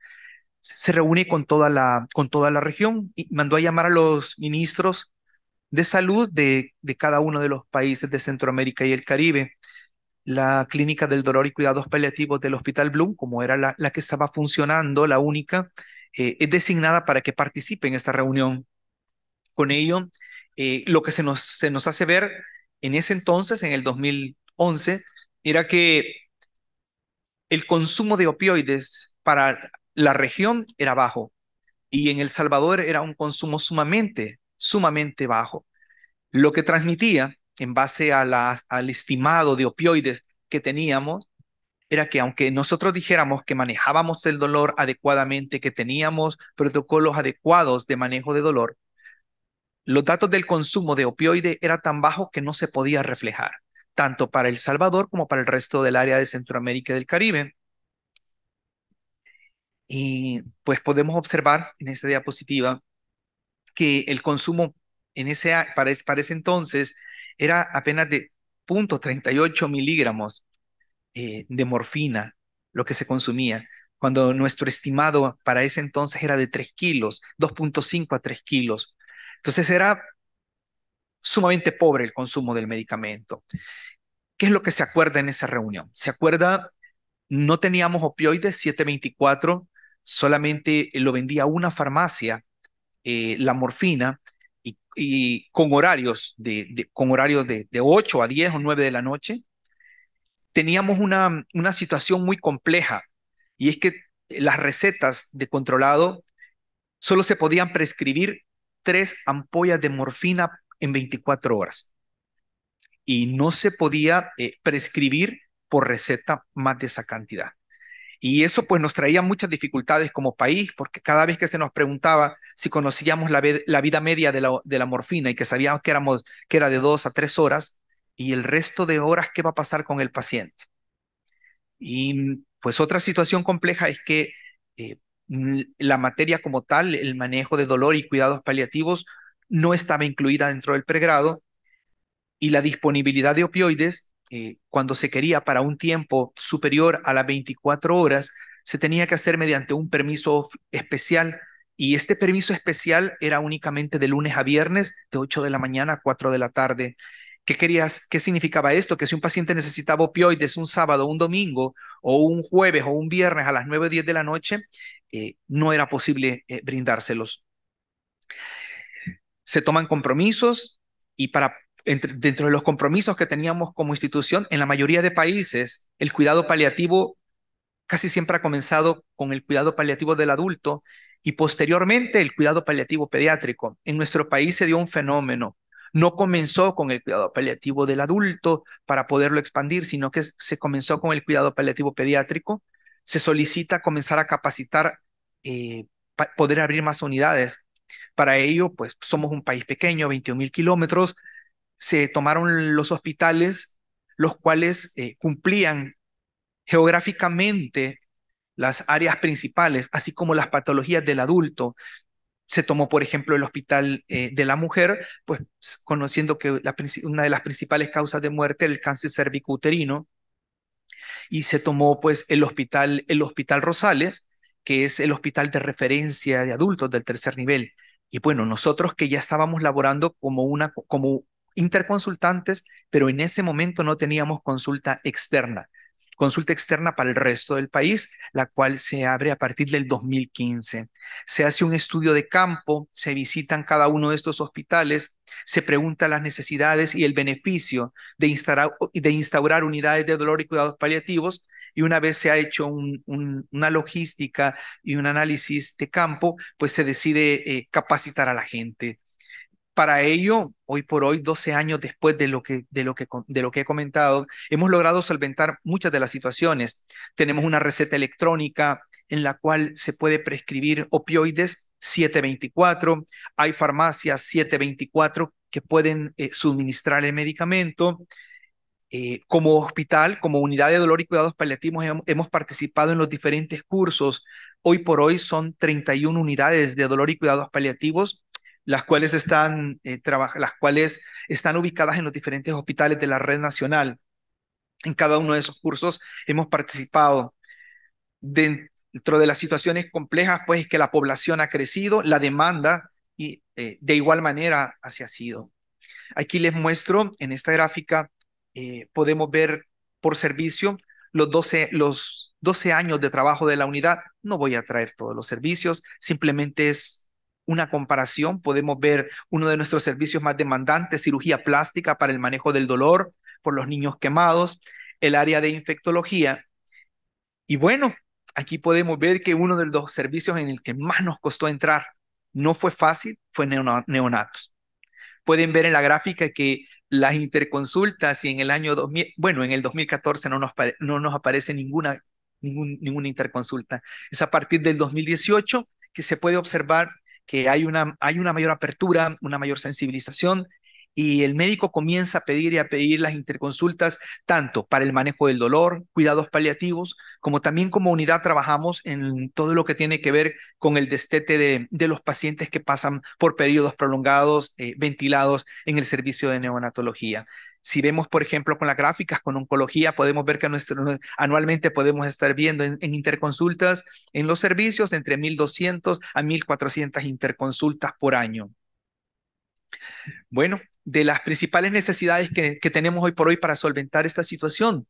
Se, reúne con toda, la, con toda la región y mandó a llamar a los ministros de salud de, de cada uno de los países de Centroamérica y el Caribe la clínica del dolor y cuidados paliativos del Hospital Bloom, como era la, que estaba funcionando, la única, eh, es designada para que participe en esta reunión. Con ello, eh, lo que se nos, se nos hace ver en ese entonces, en el 2011, era que el consumo de opioides para la región era bajo y en El Salvador era un consumo sumamente, sumamente bajo. Lo que transmitía, en base a al estimado de opioides que teníamos, era que aunque nosotros dijéramos que manejábamos el dolor adecuadamente, que teníamos protocolos adecuados de manejo de dolor, los datos del consumo de opioide era tan bajo que no se podía reflejar, tanto para El Salvador como para el resto del área de Centroamérica y del Caribe. Y pues podemos observar en esta diapositiva que el consumo en ese, para, ese, entonces era apenas de 0.38 miligramos eh, de morfina lo que se consumía, cuando nuestro estimado para ese entonces era de 3 kilos, 2.5 a 3 kilos. Entonces era sumamente pobre el consumo del medicamento. ¿Qué es lo que se acuerda en esa reunión? Se acuerda, no teníamos opioides 724, solamente eh, lo vendía una farmacia, eh, la morfina, y, con horarios, de, con horarios de, de, 8 a 10 o 9 de la noche, teníamos una, una situación muy compleja y es que las recetas de controlado solo se podían prescribir tres ampollas de morfina en 24 horas y no se podía eh, prescribir por receta más de esa cantidad. Y eso pues nos traía muchas dificultades como país, porque cada vez que se nos preguntaba si conocíamos la, vida media de la, de la, morfina y que sabíamos que, éramos, que era de dos a tres horas, y el resto de horas qué va a pasar con el paciente. Y mm, pues otra situación compleja es que eh, mm, la materia como tal, el manejo de dolor y cuidados paliativos, no estaba incluida dentro del pregrado y la disponibilidad de opioides, eh, cuando se quería para un tiempo superior a las 24 horas, se tenía que hacer mediante un permiso especial y este permiso especial era únicamente de lunes a viernes, de 8 de la mañana a 4 de la tarde. ¿Qué querías? ¿Qué significaba esto? Que si un paciente necesitaba opioides un sábado, un domingo, o un jueves o un viernes a las 9 o 10 de la noche, eh, no era posible eh, brindárselos. Se toman compromisos y para dentro de los compromisos que teníamos como institución, en la mayoría de países, el cuidado paliativo casi siempre ha comenzado con el cuidado paliativo del adulto y posteriormente el cuidado paliativo pediátrico. En nuestro país se dio un fenómeno no comenzó con el cuidado paliativo del adulto para poderlo expandir, sino que se comenzó con el cuidado paliativo pediátrico. Se solicita comenzar a capacitar, eh, poder abrir más unidades. Para ello, pues somos un país pequeño, 21 mil kilómetros. Se tomaron los hospitales, los cuales eh, cumplían geográficamente las áreas principales, así como las patologías del adulto, se tomó, por ejemplo, el Hospital eh, de la Mujer, pues conociendo que una de las principales causas de muerte era el cáncer uterino. y se tomó pues el hospital, el hospital Rosales, que es el hospital de referencia de adultos del tercer nivel. Y bueno, nosotros que ya estábamos laborando como, una, como interconsultantes, pero en ese momento no teníamos consulta externa consulta externa para el resto del país, la cual se abre a partir del 2015. Se hace un estudio de campo, se visitan cada uno de estos hospitales, se pregunta las necesidades y el beneficio de instaurar, unidades de dolor y cuidados paliativos y una vez se ha hecho una logística y un análisis de campo, pues se decide eh, capacitar a la gente para ello, hoy por hoy, 12 años después de lo, que, he comentado, hemos logrado solventar muchas de las situaciones. Tenemos una receta electrónica en la cual se puede prescribir opioides 724, hay farmacias 724 que pueden eh, suministrar el medicamento. Eh, como hospital, como unidad de dolor y cuidados paliativos, hemos participado en los diferentes cursos. Hoy por hoy son 31 unidades de dolor y cuidados paliativos las cuales están, eh, las cuales están ubicadas en los diferentes hospitales de la red nacional. En cada uno de esos cursos hemos participado. Dentro de las situaciones complejas, pues es que la población ha crecido, la demanda y eh, de igual manera así ha sido. Aquí les muestro en esta gráfica, eh, podemos ver por servicio los 12, los 12 años de trabajo de la unidad. No voy a traer todos los servicios, simplemente es una comparación, podemos ver uno de nuestros servicios más demandantes, cirugía plástica para el manejo del dolor por los niños quemados, el área de infectología. Y bueno, aquí podemos ver que uno de los servicios en el que más nos costó entrar no fue fácil, fue neonatos. Pueden ver en la gráfica que las interconsultas y en el año bueno, en el 2014 no nos, no nos aparece ninguna, ninguna interconsulta. Es a partir del 2018 que se puede observar que hay una, hay una mayor apertura, una mayor sensibilización y el médico comienza a pedir y a pedir las interconsultas tanto para el manejo del dolor, cuidados paliativos, como también como unidad trabajamos en todo lo que tiene que ver con el destete de, los pacientes que pasan por periodos prolongados eh, ventilados en el servicio de neonatología. Si vemos, por ejemplo, con las gráficas, con oncología, podemos ver que anualmente podemos estar viendo en, interconsultas, en los servicios, entre 1.200 a 1.400 interconsultas por año. Bueno, de las principales necesidades que, tenemos hoy por hoy para solventar esta situación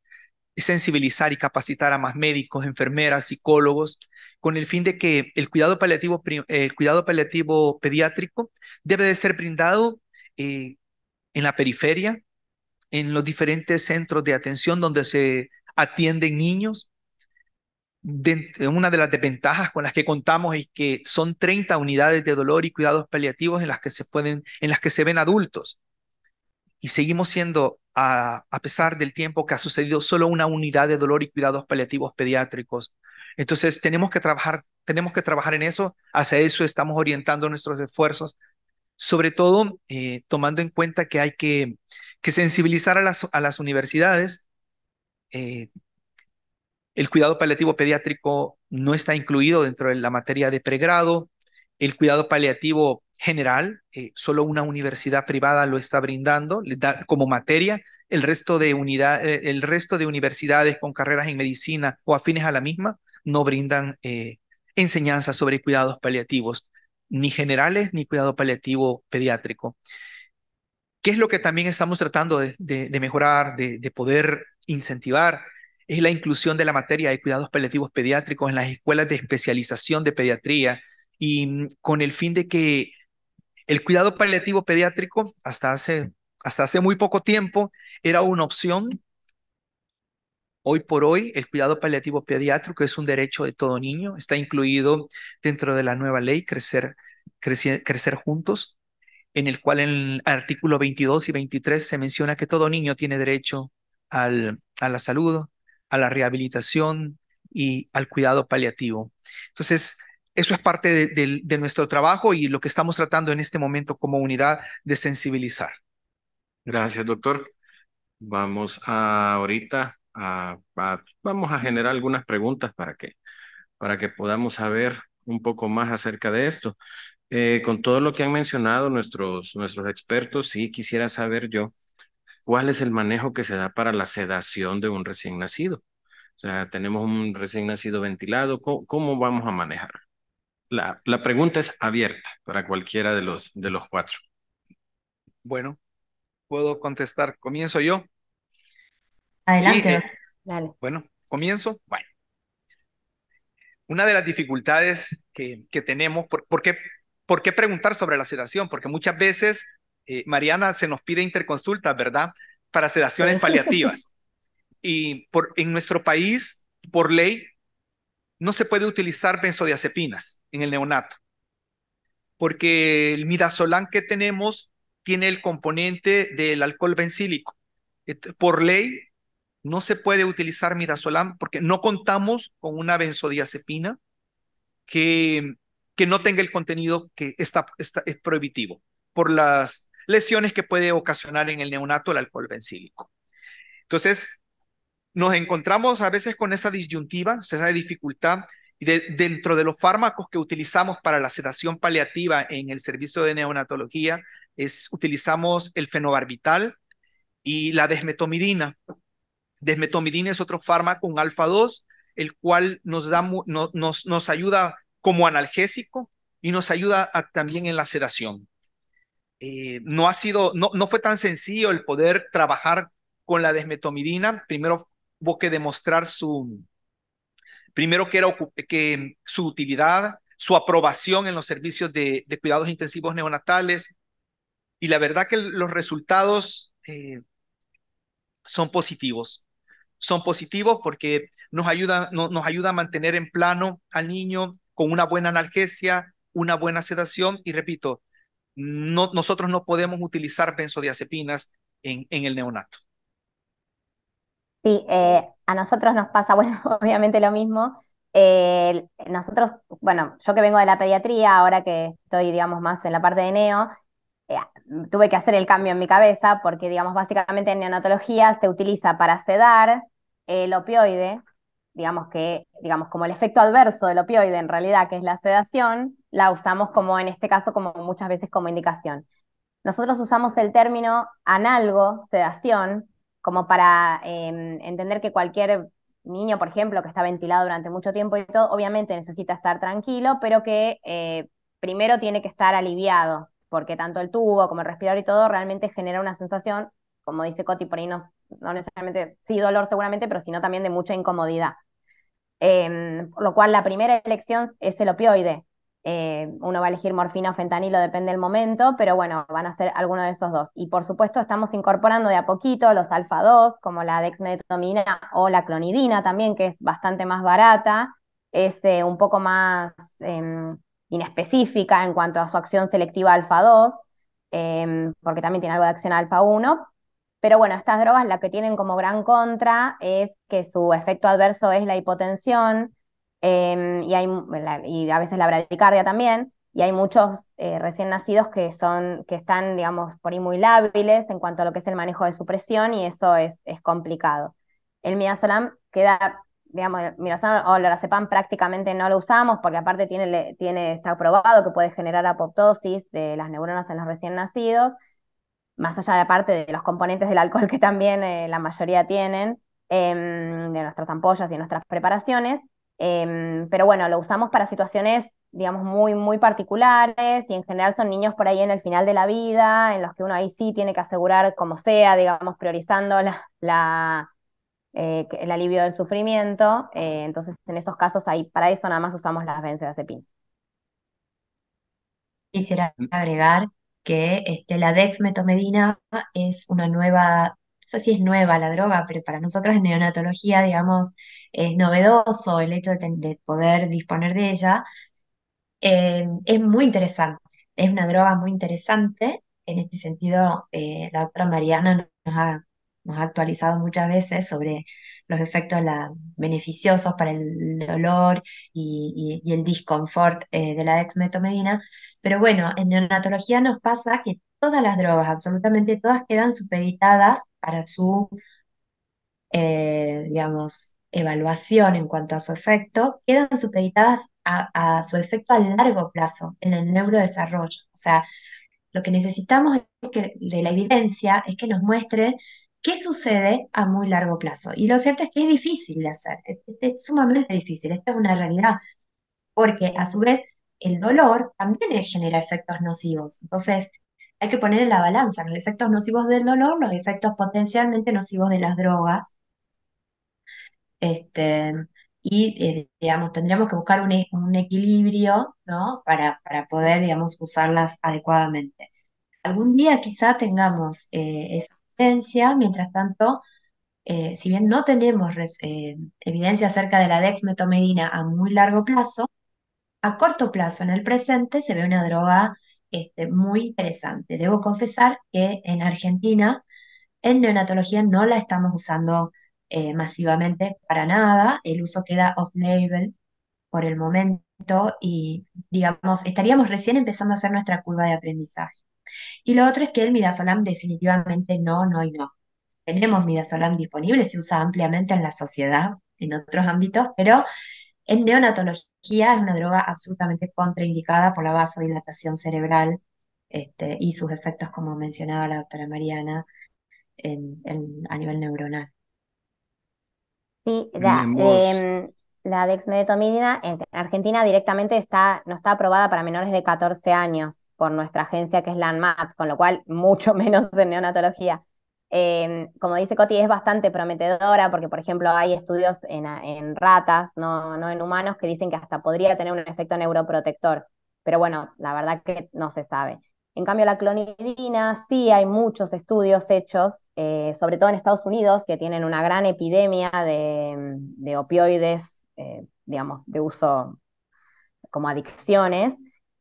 es sensibilizar y capacitar a más médicos, enfermeras, psicólogos, con el fin de que el cuidado paliativo, el cuidado paliativo pediátrico debe de ser brindado eh, en la periferia, en los diferentes centros de atención donde se atienden niños. Eh, una de las desventajas con las que contamos es que son 30 unidades de dolor y cuidados paliativos en las que se pueden, en las que se ven adultos. Y seguimos siendo, a, pesar del tiempo que ha sucedido, solo una unidad de dolor y cuidados paliativos pediátricos. Entonces tenemos que trabajar, tenemos que trabajar en eso. Hacia eso estamos orientando nuestros esfuerzos, sobre todo eh, tomando en cuenta que hay que que sensibilizar a las, a las universidades. Eh, el cuidado paliativo pediátrico no está incluido dentro de la materia de pregrado. El cuidado paliativo general, eh, solo una universidad privada lo está brindando como materia. El resto, de unidad, eh, el resto de universidades con carreras en medicina o afines a la misma no brindan enseñanza sobre cuidados paliativos, ni generales ni cuidado paliativo pediátrico. ¿Qué es lo que también estamos tratando de, mejorar, de, poder incentivar? Es la inclusión de la materia de cuidados paliativos pediátricos en las escuelas de especialización de pediatría y mm, con el fin de que el cuidado paliativo pediátrico hasta hace, hasta hace muy poco tiempo era una opción. Hoy por hoy, el cuidado paliativo pediátrico es un derecho de todo niño, está incluido dentro de la nueva ley Crecer, crecer Juntos, en el cual en el artículo 22 y 23 se menciona que todo niño tiene derecho al, a la salud, a la rehabilitación y al cuidado paliativo. Entonces, eso es parte de, nuestro trabajo y lo que estamos tratando en este momento como unidad de sensibilizar. Gracias, doctor. Vamos a, ahorita a, vamos a generar algunas preguntas para para que podamos saber un poco más acerca de esto. Eh, con todo lo que han mencionado nuestros, nuestros expertos, sí quisiera saber yo cuál es el manejo que se da para la sedación de un recién nacido. O sea, tenemos un recién nacido ventilado, ¿cómo, vamos a manejar? La, la, pregunta es abierta para cualquiera de los, de los cuatro. Bueno, puedo contestar. ¿Comienzo yo? Adelante. Eh, bueno, comienzo. Bueno. Una de las dificultades que, que tenemos, ¿por, ¿por qué preguntar sobre la sedación? Porque muchas veces, eh, Mariana, se nos pide interconsulta, ¿verdad? Para sedaciones paliativas. Y en nuestro país, por ley, no se puede utilizar benzodiazepinas en el neonato, porque el midazolam que tenemos tiene el componente del alcohol bencílico. Por ley, no se puede utilizar midazolam porque no contamos con una benzodiazepina que que no tenga el contenido que está, es prohibitivo por las lesiones que puede ocasionar en el neonato el alcohol bencílico. Entonces, nos encontramos a veces con esa disyuntiva, esa dificultad dentro de los fármacos que utilizamos para la sedación paliativa en el servicio de neonatología, es, utilizamos el fenobarbital y la desmetomidina. Desmetomidina es otro fármaco, un alfa 2, el cual nos, da, no, nos, nos ayuda como analgésico y nos ayuda también en la sedación. Eh, no ha sido, no, no fue tan sencillo el poder trabajar con la desmetomidina. Primero hubo que demostrar su, primero que era que su utilidad, su aprobación en los servicios de, cuidados intensivos neonatales. Y la verdad que los resultados eh, son positivos. Son positivos porque nos ayuda, nos ayuda a mantener en plano al niño, con una buena analgesia, una buena sedación y repito, nosotros no podemos utilizar benzodiazepinas en, el neonato. Sí, eh, a nosotros nos pasa, <laughs> bueno, obviamente lo mismo. Eh, nosotros, bueno, yo que vengo de la pediatría, ahora que estoy, digamos, más en la parte de neo, eh, tuve que hacer el cambio en mi cabeza porque, digamos, básicamente en neonatología se utiliza para sedar el opioide, digamos que, digamos, como el efecto adverso del opioide en realidad, que es la sedación, la usamos como, en este caso, como muchas veces como indicación. Nosotros usamos el término analgo, sedación, como para em, entender que cualquier niño, por ejemplo, que está ventilado durante mucho tiempo y todo, obviamente necesita estar tranquilo, pero que eh, primero tiene que estar aliviado, porque tanto el tubo como el respirador y todo realmente genera una sensación, como dice Coti, por ahí no necesariamente, sí dolor seguramente, pero sino también de mucha incomodidad por em, lo cual la primera elección es el opioide. Eh, uno va a elegir morfina o fentanilo, depende del momento, pero bueno, van a ser alguno de esos dos. Y por supuesto estamos incorporando de a poquito los alfa-2, como la dexmedetomidina o la clonidina también, que es bastante más barata, es eh, un poco más em, inespecífica en cuanto a su acción selectiva alfa-2, em, porque también tiene algo de acción alfa-1, pero bueno, estas drogas la que tienen como gran contra es que su efecto adverso es la hipotensión em, y, hay, y a veces la bradicardia también. Y hay muchos eh, recién nacidos que, son, que están, digamos, por ahí muy lábiles en cuanto a lo que es el manejo de su presión y eso es, complicado. El midazolam queda, digamos, Mirasolam o lorazepam prácticamente no lo usamos porque aparte tiene, está probado que puede generar apoptosis de las neuronas en los recién nacidos más allá de parte de los componentes del alcohol que también eh, la mayoría tienen, em, de nuestras ampollas y nuestras preparaciones. Em, pero bueno, lo usamos para situaciones, digamos, muy, muy particulares y en general son niños por ahí en el final de la vida, en los que uno ahí sí tiene que asegurar como sea, digamos, priorizando la, eh, el alivio del sufrimiento. Eh, entonces, en esos casos ahí, para eso nada más usamos las de pinza. Quisiera agregar que este, la dexmetomedina es una nueva, no sé si es nueva la droga, pero para nosotros en neonatología, digamos, es novedoso el hecho de, poder disponer de ella. Eh, es muy interesante, es una droga muy interesante. En este sentido, eh, la doctora Mariana nos ha, actualizado muchas veces sobre los efectos la, beneficiosos para el dolor y, el disconfort eh, de la dexmetomedina, pero bueno, en neonatología nos pasa que todas las drogas, absolutamente todas, quedan supeditadas para su, eh, digamos, evaluación en cuanto a su efecto, quedan supeditadas a, su efecto a largo plazo en el neurodesarrollo. O sea, lo que necesitamos que, de la evidencia es que nos muestre qué sucede a muy largo plazo. Y lo cierto es que es difícil de hacer, es, es sumamente difícil, esta es una realidad, porque a su vez el dolor también genera efectos nocivos. Entonces, hay que poner en la balanza los efectos nocivos del dolor, los efectos potencialmente nocivos de las drogas. Este, y, eh, digamos, tendríamos que buscar e, un, equilibrio, ¿no? Para, para, poder, digamos, usarlas adecuadamente. Algún día quizá tengamos eh, esa evidencia, mientras tanto, eh, si bien no tenemos evidencia acerca de la dexmetomedina a muy largo plazo, a corto plazo en el presente se ve una droga este, muy interesante. Debo confesar que en Argentina en neonatología no la estamos usando eh, masivamente para nada, el uso queda off-label por el momento y digamos, estaríamos recién empezando a hacer nuestra curva de aprendizaje. Y lo otro es que el midazolam definitivamente no, no y no. Tenemos midazolam disponible, se usa ampliamente en la sociedad, en otros ámbitos, pero en neonatología es una droga absolutamente contraindicada por la vasodilatación cerebral este, y sus efectos, como mencionaba la doctora Mariana, en, a nivel neuronal. Sí, em, la dexmedetomidina en Argentina directamente está, no está aprobada para menores de 14 años por nuestra agencia que es la ANMAT, con lo cual mucho <laughs> menos en neonatología. Em, como dice Coti, es bastante prometedora porque, por ejemplo, hay estudios en, ratas, no, en humanos, que dicen que hasta podría tener un efecto neuroprotector. Pero bueno, la verdad que no se sabe. En cambio, la clonidina, sí hay muchos estudios hechos, eh, sobre todo en Estados Unidos, que tienen una gran epidemia de, opioides, eh, digamos, de uso como adicciones,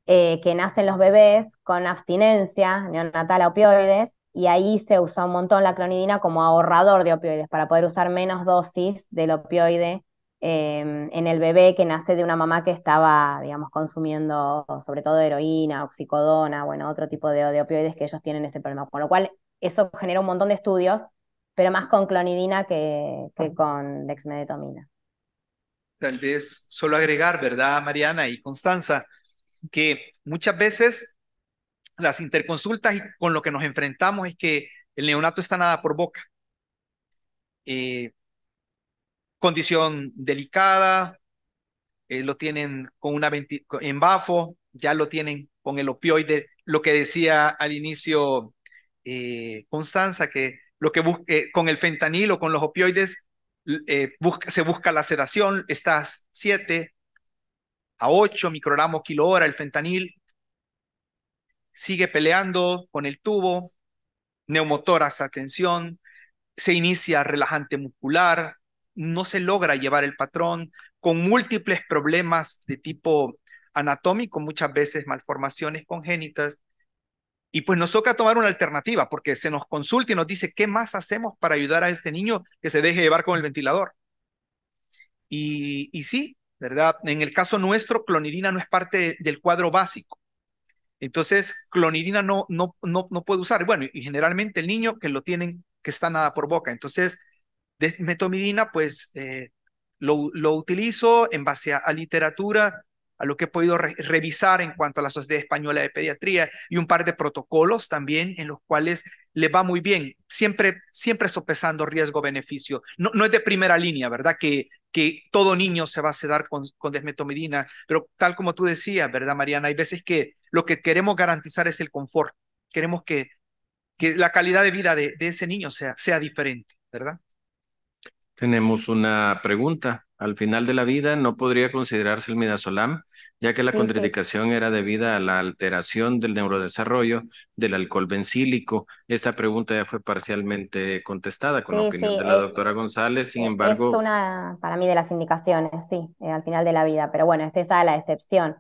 eh, que nacen los bebés con abstinencia neonatal a opioides y ahí se usa un montón la clonidina como ahorrador de opioides para poder usar menos dosis del opioide em, en el bebé que nace de una mamá que estaba, digamos, consumiendo sobre todo heroína, oxicodona, bueno, otro tipo de, opioides que ellos tienen ese problema. Con lo cual, eso genera un montón de estudios, pero más con clonidina que, con dexmedetomina. Tal vez solo agregar, ¿verdad, Mariana y Constanza? Que muchas veces las interconsultas con lo que nos enfrentamos es que el neonato está nada por boca. Eh, condición delicada, eh, lo tienen con una en bafo, ya lo tienen con el opioide, lo que decía al inicio eh, Constanza, que lo que con el fentanil o con los opioides, se busca la sedación, estás 7 a 8 microgramos kilo hora el fentanil, sigue peleando con el tubo, neumotoras a tensión, se inicia relajante muscular, no se logra llevar el patrón, con múltiples problemas de tipo anatómico, muchas veces malformaciones congénitas, y pues nos toca tomar una alternativa, porque se nos consulta y nos dice, ¿qué más hacemos para ayudar a este niño que se deje llevar con el ventilador? Y, y sí, ¿verdad? En el caso nuestro, clonidina no es parte del cuadro básico. Entonces, clonidina no, no, no, no puede usar. Bueno, y generalmente el niño que lo tienen, que está nada por boca. Entonces, desmetomidina pues eh, lo, lo, utilizo en base a, literatura, a lo que he podido revisar en cuanto a la Sociedad Española de Pediatría y un par de protocolos también en los cuales le va muy bien, siempre, siempre sopesando riesgo-beneficio. No, no es de primera línea, ¿verdad? Que, que todo niño se va a sedar con, con desmetomidina, pero tal como tú decías, ¿verdad, Mariana? Hay veces que lo que queremos garantizar es el confort. Queremos que, que la calidad de vida de, ese niño sea, sea diferente, ¿verdad? Tenemos una pregunta. Al final de la vida no podría considerarse el midazolam, ya que la contraindicación era debida a la alteración del neurodesarrollo del alcohol bencílico. Esta pregunta ya fue parcialmente contestada con la opinión de la eh, doctora González, sin eh, embargo... Es una, para mí, de las indicaciones, sí, eh, al final de la vida, pero bueno, es esa la excepción.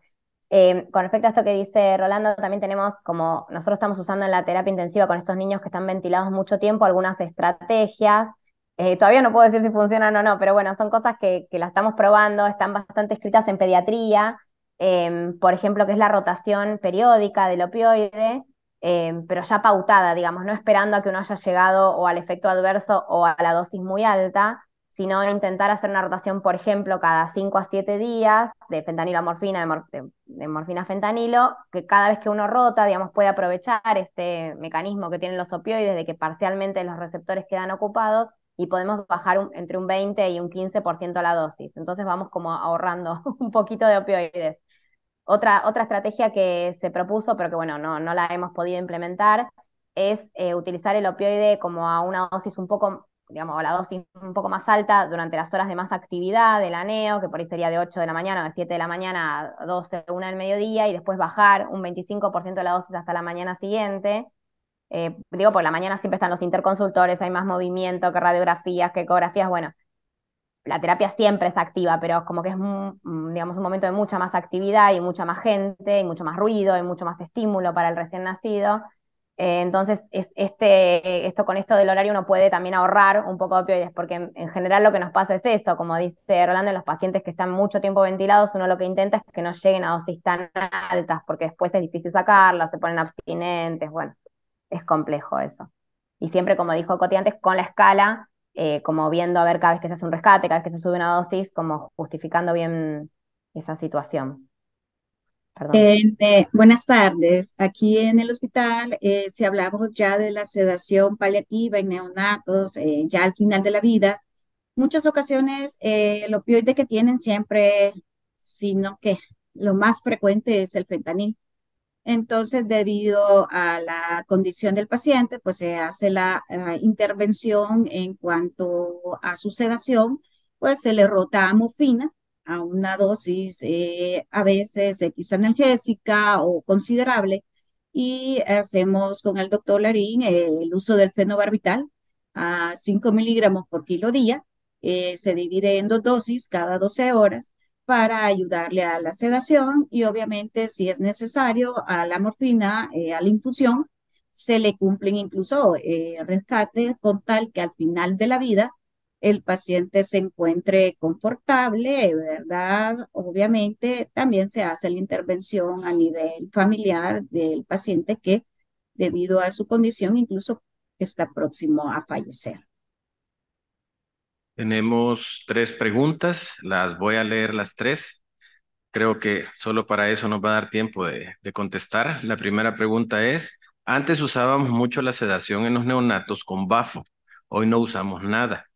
Em, con respecto a esto que dice Rolando, también tenemos, como nosotros estamos usando en la terapia intensiva con estos niños que están ventilados mucho tiempo, algunas estrategias. Eh, todavía no puedo decir si funcionan o no, pero bueno, son cosas que, que las estamos probando, están bastante escritas en pediatría, em, por ejemplo, que es la rotación periódica del opioide, em, pero ya pautada, digamos, no esperando a que uno haya llegado o al efecto adverso o a la dosis muy alta, sino intentar hacer una rotación, por ejemplo, cada 5 a 7 días de fentanilo a morfina, de, morfina a fentanilo, que cada vez que uno rota, digamos, puede aprovechar este mecanismo que tienen los opioides de que parcialmente los receptores quedan ocupados y podemos bajar entre un 20 y un 15% la dosis. Entonces vamos como ahorrando <laughs> un poquito de opioides. Otra, otra estrategia que se propuso, pero que bueno, no, no la hemos podido implementar, es eh, utilizar el opioide como a una dosis un poco digamos, la dosis un poco más alta durante las horas de más actividad, del aneo, que por ahí sería de 8 de la mañana o de 7 de la mañana a 12, 1 del mediodía, y después bajar un 25% de la dosis hasta la mañana siguiente. Eh, digo, por la mañana siempre están los interconsultores, hay más movimiento que radiografías, que ecografías, bueno, la terapia siempre es activa, pero es como que es, mm, digamos, un momento de mucha más actividad y mucha más gente, y mucho más ruido, y mucho más estímulo para el recién nacido. Eh, entonces, este, esto con esto del horario uno puede también ahorrar un poco de opioides, porque en, general lo que nos pasa es eso, como dice Rolando, en los pacientes que están mucho tiempo ventilados, uno lo que intenta es que no lleguen a dosis tan altas, porque después es difícil sacarlas, se ponen abstinentes, bueno, es complejo eso. Y siempre, como dijo Coti antes, con la escala, eh, como viendo a ver cada vez que se hace un rescate, cada vez que se sube una dosis, como justificando bien esa situación. Eh, buenas tardes. Aquí en el hospital, eh, si hablamos ya de la sedación paliativa en neonatos, eh, ya al final de la vida, muchas ocasiones eh, el opioide que tienen siempre, sino que lo más frecuente es el fentanil. Entonces, debido a la condición del paciente, pues se hace la intervención en cuanto a su sedación, pues se le rota amofina a una dosis eh, a veces X analgésica o considerable y hacemos con el doctor Larín eh, el uso del fenobarbital a 5 miligramos por kilo día. Eh, se divide en dos dosis cada 12 horas para ayudarle a la sedación y obviamente si es necesario a la morfina, a la infusión, se le cumplen incluso eh, rescates con tal que al final de la vida el paciente se encuentre confortable, ¿verdad? Obviamente también se hace la intervención a nivel familiar del paciente que debido a su condición incluso está próximo a fallecer. Tenemos tres preguntas, las voy a leer las tres. Creo que solo para eso nos va a dar tiempo de, de contestar. La primera pregunta es, antes usábamos mucho la sedación en los neonatos con bafo, hoy no usamos nada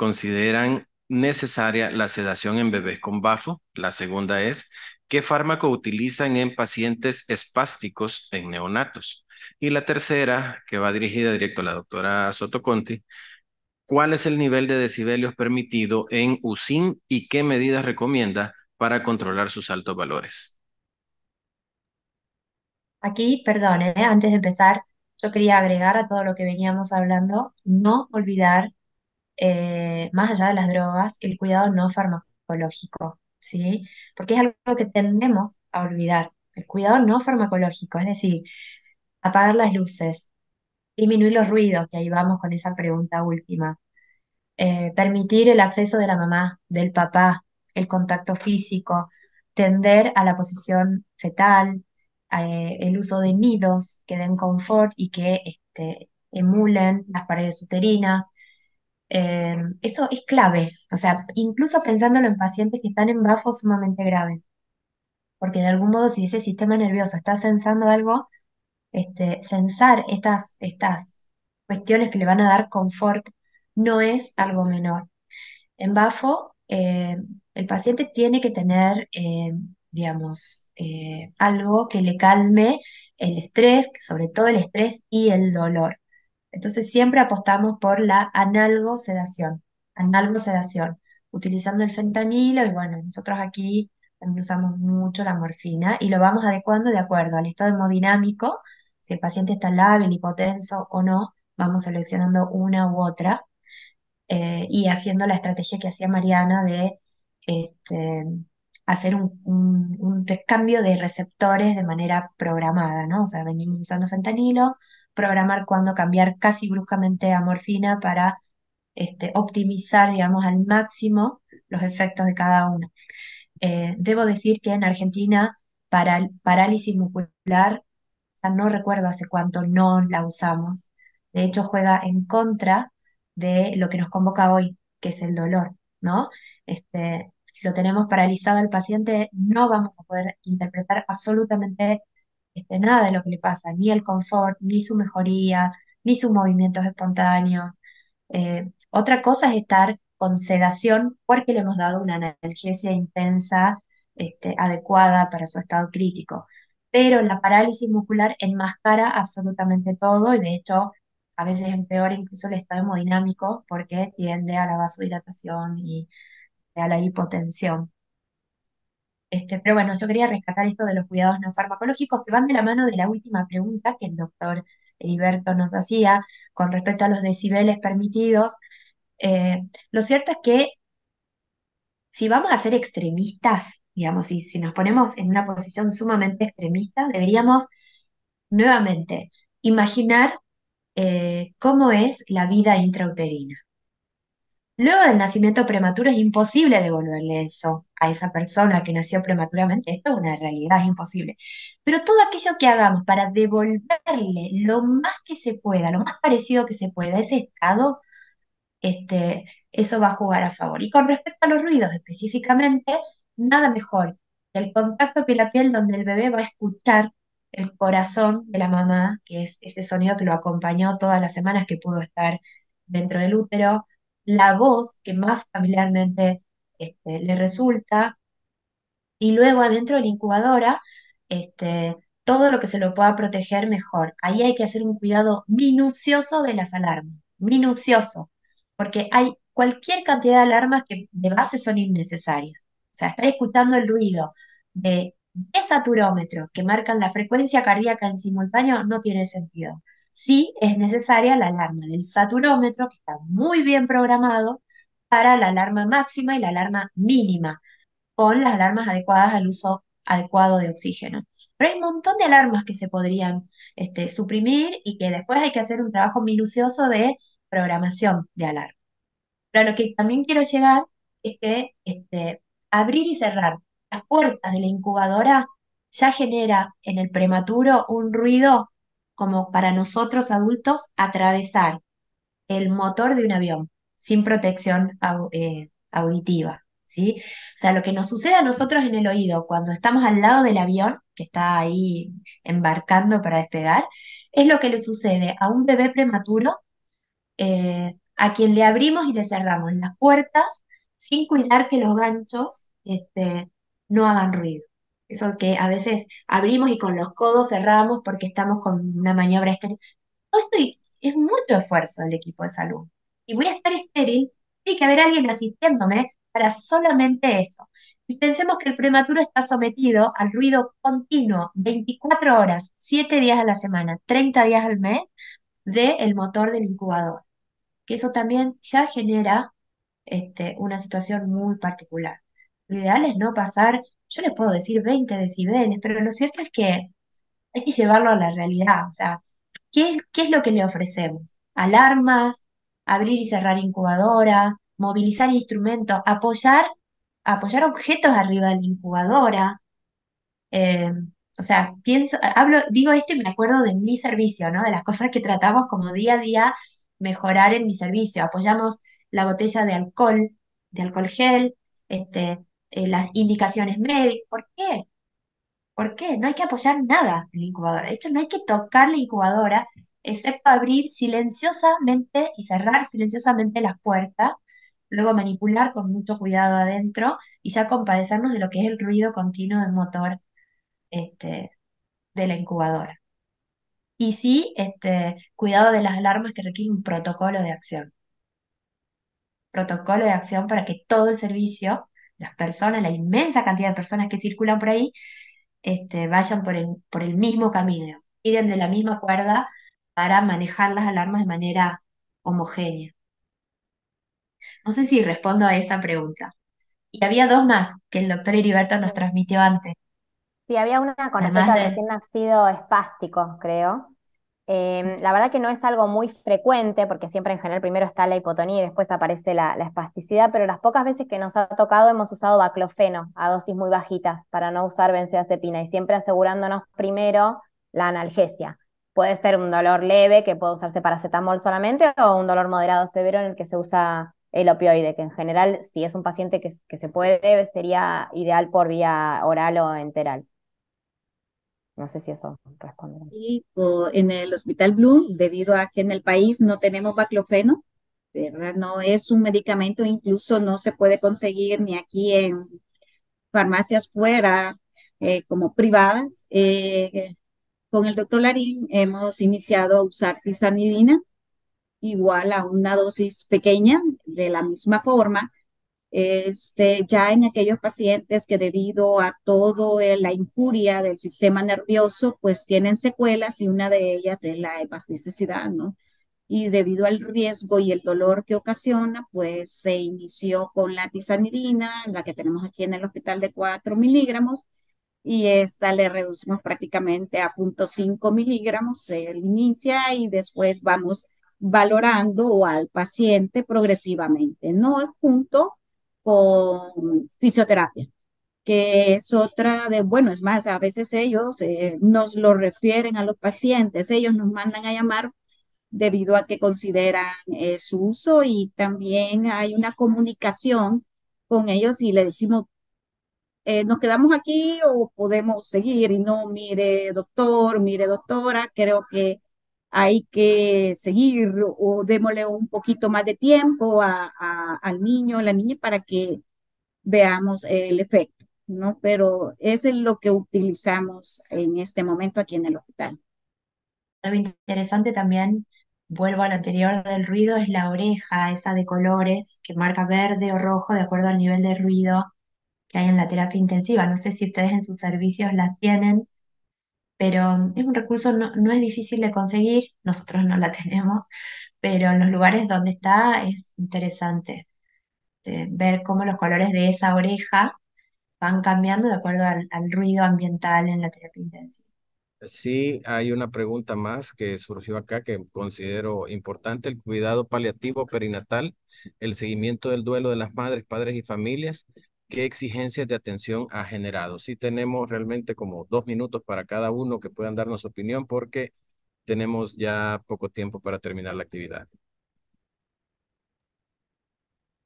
consideran necesaria la sedación en bebés con bafo. La segunda es, ¿qué fármaco utilizan en pacientes espásticos en neonatos? Y la tercera, que va dirigida directo a la doctora Soto ¿cuál es el nivel de decibelios permitido en USIN y qué medidas recomienda para controlar sus altos valores? Aquí, perdón, ¿eh? antes de empezar, yo quería agregar a todo lo que veníamos hablando, no olvidar eh, más allá de las drogas, el cuidado no farmacológico, ¿sí? Porque es algo que tendemos a olvidar, el cuidado no farmacológico, es decir, apagar las luces, disminuir los ruidos, que ahí vamos con esa pregunta última, eh, permitir el acceso de la mamá, del papá, el contacto físico, tender a la posición fetal, eh, el uso de nidos que den confort y que este, emulen las paredes uterinas, Em, eso es clave, o sea, incluso pensándolo en pacientes que están en bafos sumamente graves, porque de algún modo si ese sistema nervioso está sensando algo, este, sensar estas, estas cuestiones que le van a dar confort no es algo menor. En bafo, em, el paciente tiene que tener, em, digamos, eh, algo que le calme el estrés, sobre todo el estrés y el dolor. Entonces siempre apostamos por la analgosedación, sedación utilizando el fentanilo y bueno, nosotros aquí también usamos mucho la morfina y lo vamos adecuando de acuerdo al estado hemodinámico, si el paciente está lábil, hipotenso o no, vamos seleccionando una u otra eh, y haciendo la estrategia que hacía Mariana de este, hacer un, un, cambio de receptores de manera programada, ¿no? O sea, venimos usando fentanilo, programar cuándo cambiar casi bruscamente a morfina para este, optimizar, digamos, al máximo los efectos de cada uno. Eh, debo decir que en Argentina para parálisis muscular, no recuerdo hace cuánto no la usamos. De hecho, juega en contra de lo que nos convoca hoy, que es el dolor, ¿no? Este, si lo tenemos paralizado al paciente, no vamos a poder interpretar absolutamente este, nada de lo que le pasa, ni el confort, ni su mejoría, ni sus movimientos espontáneos. Eh, otra cosa es estar con sedación porque le hemos dado una analgesia intensa, este, adecuada para su estado crítico. Pero la parálisis muscular enmascara absolutamente todo y de hecho a veces empeora incluso el estado hemodinámico porque tiende a la vasodilatación y a la hipotensión. Este, pero bueno, yo quería rescatar esto de los cuidados no farmacológicos que van de la mano de la última pregunta que el doctor Heriberto nos hacía con respecto a los decibeles permitidos. Eh, lo cierto es que si vamos a ser extremistas, digamos, y si nos ponemos en una posición sumamente extremista, deberíamos nuevamente imaginar eh, cómo es la vida intrauterina. Luego del nacimiento prematuro es imposible devolverle eso a esa persona que nació prematuramente. Esto es una realidad, es imposible. Pero todo aquello que hagamos para devolverle lo más que se pueda, lo más parecido que se pueda a ese estado, este, eso va a jugar a favor. Y con respecto a los ruidos específicamente, nada mejor que el contacto piel a piel donde el bebé va a escuchar el corazón de la mamá, que es ese sonido que lo acompañó todas las semanas que pudo estar dentro del útero, la voz que más familiarmente este, le resulta. Y luego adentro de la incubadora, este, todo lo que se lo pueda proteger mejor. Ahí hay que hacer un cuidado minucioso de las alarmas, minucioso, porque hay cualquier cantidad de alarmas que de base son innecesarias. O sea, estar escuchando el ruido de desaturómetros que marcan la frecuencia cardíaca en simultáneo no tiene sentido sí es necesaria la alarma del saturómetro, que está muy bien programado para la alarma máxima y la alarma mínima, con las alarmas adecuadas al uso adecuado de oxígeno. Pero hay un montón de alarmas que se podrían este, suprimir y que después hay que hacer un trabajo minucioso de programación de alarma. Pero a lo que también quiero llegar es que este, abrir y cerrar las puertas de la incubadora ya genera en el prematuro un ruido como para nosotros adultos atravesar el motor de un avión sin protección eh, auditiva. ¿Sí? O sea, lo que nos sucede a nosotros en el oído cuando estamos al lado del avión que está ahí embarcando para despegar, es lo que le sucede a un bebé prematuro eh, a quien le abrimos y le cerramos las puertas sin cuidar que los ganchos este, no hagan ruido eso que a veces abrimos y con los codos cerramos porque estamos con una maniobra estéril. Todo esto es mucho esfuerzo el equipo de salud. Y voy a estar estéril, tiene que haber alguien asistiéndome para solamente eso. Y pensemos que el prematuro está sometido al ruido continuo, 24 horas, 7 días a la semana, 30 días al mes, del el motor del incubador. Que eso también ya genera este, una situación muy particular. Lo ideal es no pasar yo le puedo decir 20 decibeles, pero lo cierto es que hay que llevarlo a la realidad, o sea, ¿qué, qué es lo que le ofrecemos? Alarmas, abrir y cerrar incubadora, movilizar instrumentos, apoyar, apoyar objetos arriba de la incubadora. Em, o sea, pienso, hablo, digo esto y me acuerdo de mi servicio, ¿no? De las cosas que tratamos como día a día mejorar en mi servicio. Apoyamos la botella de alcohol, de alcohol gel, este, eh, las indicaciones médicas. ¿Por qué? ¿Por qué? No hay que apoyar nada en la incubadora. De hecho, no hay que tocar la incubadora, excepto abrir silenciosamente y cerrar silenciosamente las puertas, luego manipular con mucho cuidado adentro y ya compadecernos de lo que es el ruido continuo del motor este, de la incubadora. Y sí, este, cuidado de las alarmas que requieren un protocolo de acción. Protocolo de acción para que todo el servicio las personas, la inmensa cantidad de personas que circulan por ahí, este, vayan por el, por el mismo camino, tiren de la misma cuerda para manejar las alarmas de manera homogénea. No sé si respondo a esa pregunta. Y había dos más que el doctor Heriberto nos transmitió antes. Sí, había una con la nacido espástico, creo. Em, la verdad que no es algo muy frecuente, porque siempre en general primero está la hipotonía y después aparece la, espasticidad, pero las pocas veces que nos ha tocado hemos usado baclofeno a dosis muy bajitas para no usar benzodiazepina y siempre asegurándonos primero la analgesia. Puede ser un dolor leve que puede usarse paracetamol solamente o un dolor moderado severo en el que se usa el opioide, que en general si es un paciente que, que se puede, sería ideal por vía oral o enteral. No sé si eso responde. en el Hospital Blue debido a que en el país no tenemos baclofeno, ¿verdad? No es un medicamento, incluso no se puede conseguir ni aquí en farmacias fuera, eh, como privadas. Eh, con el doctor Larín hemos iniciado a usar tisanidina, igual a una dosis pequeña, de la misma forma, este, ya en aquellos pacientes que debido a toda la injuria del sistema nervioso, pues tienen secuelas y una de ellas es la hepasticidad, ¿no? Y debido al riesgo y el dolor que ocasiona, pues se inició con la tizanidina, la que tenemos aquí en el hospital de 4 miligramos, y esta le reducimos prácticamente a 0.5 miligramos, se inicia y después vamos valorando al paciente progresivamente, no es junto con fisioterapia, que es otra de, bueno, es más, a veces ellos eh, nos lo refieren a los pacientes, ellos nos mandan a llamar debido a que consideran eh, su uso y también hay una comunicación con ellos y le decimos, eh, nos quedamos aquí o podemos seguir y no, mire doctor, mire doctora, creo que hay que seguir o démosle un poquito más de tiempo al niño o la niña para que veamos el efecto, ¿no? Pero eso es lo que utilizamos en este momento aquí en el hospital. Algo interesante también, vuelvo a lo anterior del ruido, es la oreja, esa de colores que marca verde o rojo de acuerdo al nivel de ruido que hay en la terapia intensiva. No sé si ustedes en sus servicios las tienen pero es un recurso, no, no es difícil de conseguir, nosotros no la <laughs> tenemos, pero en los lugares donde está es interesante este, ver cómo los colores de esa oreja van cambiando de acuerdo al, al ruido ambiental en la terapia intensiva. Sí, hay una pregunta más que surgió acá que considero importante, el cuidado paliativo perinatal, el seguimiento del duelo de las madres, padres y familias, qué exigencias de atención ha generado. Si tenemos realmente como dos minutos para cada uno que puedan darnos opinión porque tenemos ya poco tiempo para terminar la actividad.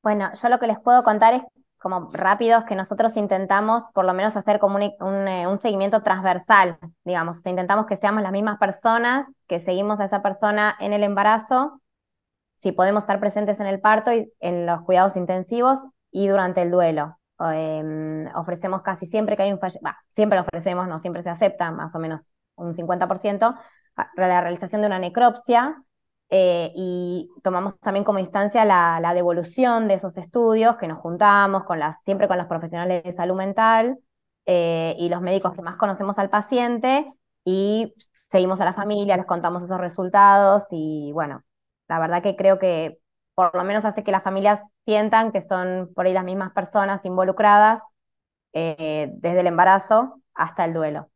Bueno, yo lo que les puedo contar es como rápido que nosotros intentamos por lo menos hacer como un, eh, seguimiento transversal, digamos, intentamos que seamos las mismas personas, que seguimos a esa persona en el embarazo, si podemos estar presentes en el parto y en los cuidados intensivos y durante el duelo. Em, ofrecemos casi siempre que hay un fallecimiento, siempre lo ofrecemos, no siempre se acepta, más o menos un 50%, la realización de una necropsia eh, y tomamos también como instancia la, devolución de esos estudios que nos juntamos con las, siempre con los profesionales de salud mental eh, y los médicos que más conocemos al paciente y seguimos a la familia, les contamos esos resultados y bueno, la verdad que creo que por lo menos hace que las familias sientan que son por ahí las mismas personas involucradas eh, desde el embarazo hasta el duelo.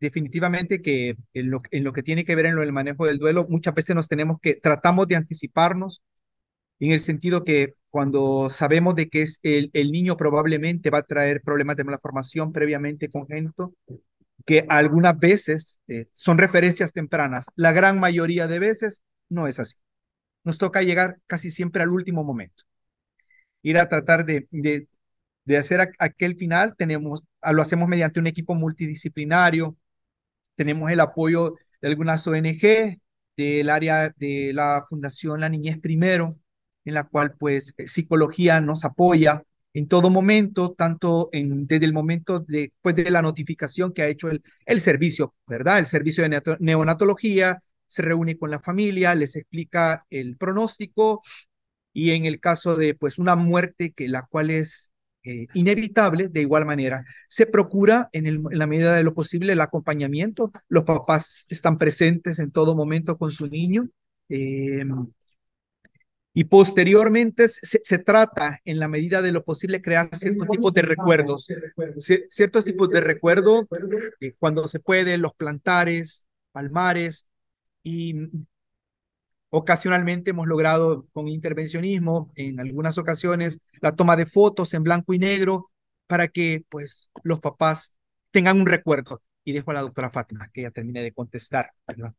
Definitivamente que en lo, en lo que tiene que ver en lo del manejo del duelo, muchas veces nos tenemos que, tratamos de anticiparnos en el sentido que cuando sabemos de que es el, niño probablemente va a traer problemas de malformación previamente congénito, que algunas veces eh, son referencias tempranas, la gran mayoría de veces no es así nos toca llegar casi siempre al último momento. Ir a tratar de, de, hacer aquel final, tenemos, lo hacemos mediante un equipo multidisciplinario, tenemos el apoyo de algunas ONG, del área de la Fundación La Niñez Primero, en la cual pues eh, psicología nos apoya en todo momento, tanto en, desde el momento después de la notificación que ha hecho el, el servicio, ¿verdad? El servicio de neonatología, se reúne con la familia, les explica el pronóstico y en el caso de pues una muerte que la cual es eh, inevitable, de igual manera, se procura en, la medida de lo posible el acompañamiento, los papás están presentes en todo momento con su niño. Em, y posteriormente se, trata, en la medida de lo posible, crear ciertos tipos de recuerdos, ciertos tipos de recuerdos, eh, cuando se puede, los plantares, palmares, y ocasionalmente hemos logrado con intervencionismo, en algunas ocasiones, la toma de fotos en blanco y negro para que pues los papás tengan un recuerdo. Y dejo a la doctora Fátima que ya termine de contestar, ¿verdad?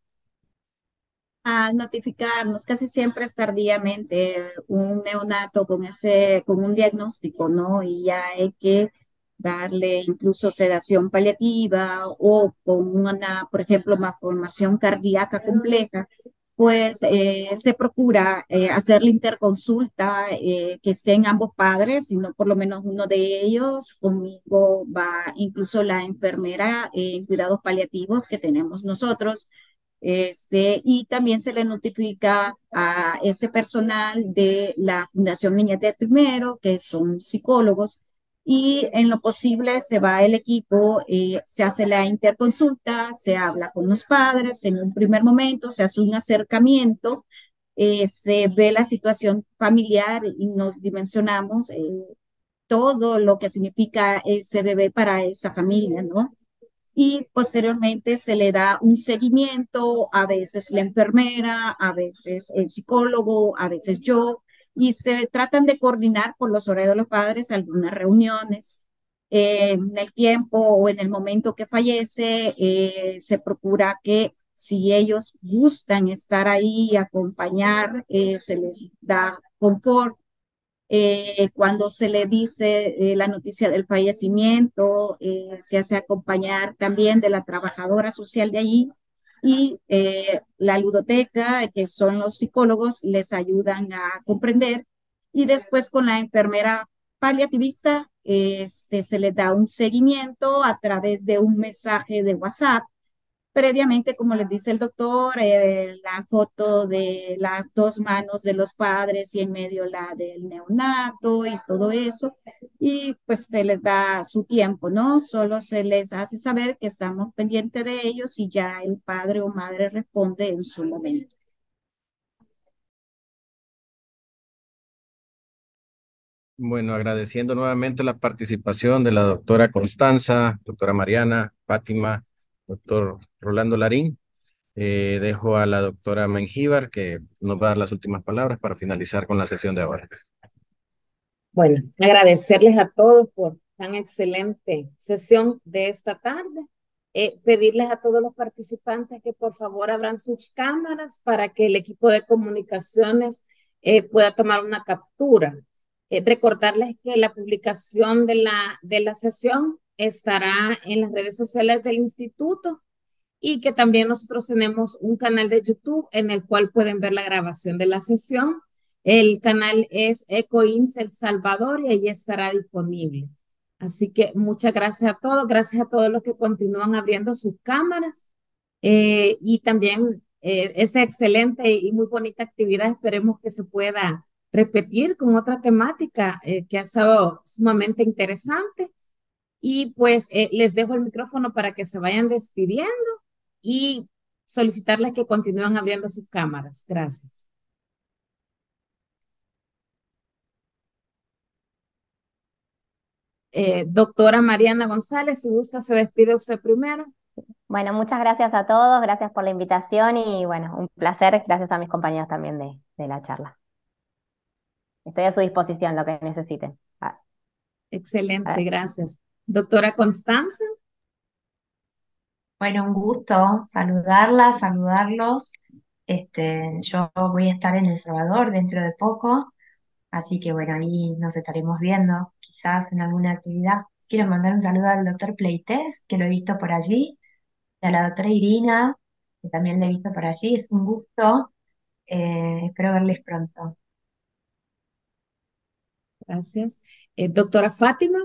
al notificarnos, casi siempre es tardíamente eh, un neonato con ese, con un diagnóstico, ¿no? Y ya hay que darle incluso sedación paliativa o con una, por ejemplo, una formación cardíaca compleja, pues eh, se procura eh, hacer la interconsulta, eh, que estén ambos padres, sino por lo menos uno de ellos. Conmigo va incluso la enfermera en cuidados paliativos que tenemos nosotros. Este, y también se le notifica a este personal de la Fundación Niñete de Primero, que son psicólogos, y en lo posible se va el equipo, eh, se hace la interconsulta, se habla con los padres en un primer momento, se hace un acercamiento, eh, se ve la situación familiar y nos dimensionamos eh, todo lo que significa ese bebé para esa familia, ¿no? Y posteriormente se le da un seguimiento, a veces la enfermera, a veces el psicólogo, a veces yo, y se tratan de coordinar por los horarios de los padres algunas reuniones. Eh, en el tiempo o en el momento que fallece, eh, se procura que si ellos gustan estar ahí y acompañar, eh, se les da confort. cuando se le dice la noticia del fallecimiento, se hace acompañar también de la trabajadora social de allí y eh, la ludoteca, que son los psicólogos, les ayudan a comprender y después con la enfermera paliativista este, se les da un seguimiento a través de un mensaje de WhatsApp Previamente, como les dice el doctor, eh, la foto de las dos manos de los padres y en medio la del neonato y todo eso. Y pues se les da su tiempo, ¿no? Solo se les hace saber que estamos pendientes de ellos y ya el padre o madre responde en su momento. Bueno, agradeciendo nuevamente la participación de la doctora Constanza, doctora Mariana, Fátima, doctor Rolando Larín. Eh, dejo a la doctora Mengíbar que nos va a dar las últimas palabras para finalizar con la sesión de ahora. Bueno, agradecerles a todos por tan excelente sesión de esta tarde. Eh, pedirles a todos los participantes que por favor abran sus cámaras para que el equipo de comunicaciones eh, pueda tomar una captura. recordarles que la publicación de la, de la sesión estará en las redes sociales del instituto y que también nosotros tenemos un canal de YouTube en el cual pueden ver la grabación de la sesión. El canal es EcoIns El Salvador y ahí estará disponible. Así que muchas gracias a todos, gracias a todos los que continúan abriendo sus cámaras eh, y también eh, esta excelente y muy bonita actividad esperemos que se pueda repetir con otra temática eh, que ha estado sumamente interesante. Y pues eh, les dejo el micrófono para que se vayan despidiendo y solicitarles que continúen abriendo sus cámaras. Gracias. Eh, doctora Mariana González, si gusta, se despide usted primero. Bueno, muchas gracias a todos, gracias por la invitación y bueno, un placer, gracias a mis compañeros también de, la charla. Estoy a su disposición, lo que necesiten. Ah. Excelente, ah. gracias. Doctora Constanza. Bueno, un gusto saludarla, saludarlos. Este, yo voy a estar en El Salvador dentro de poco, así que bueno, ahí nos estaremos viendo, quizás en alguna actividad. Quiero mandar un saludo al doctor Pleites, que lo he visto por allí, y a la doctora Irina, que también la he visto por allí. Es un gusto. Eh, espero verles pronto. Gracias. Eh, doctora Fátima.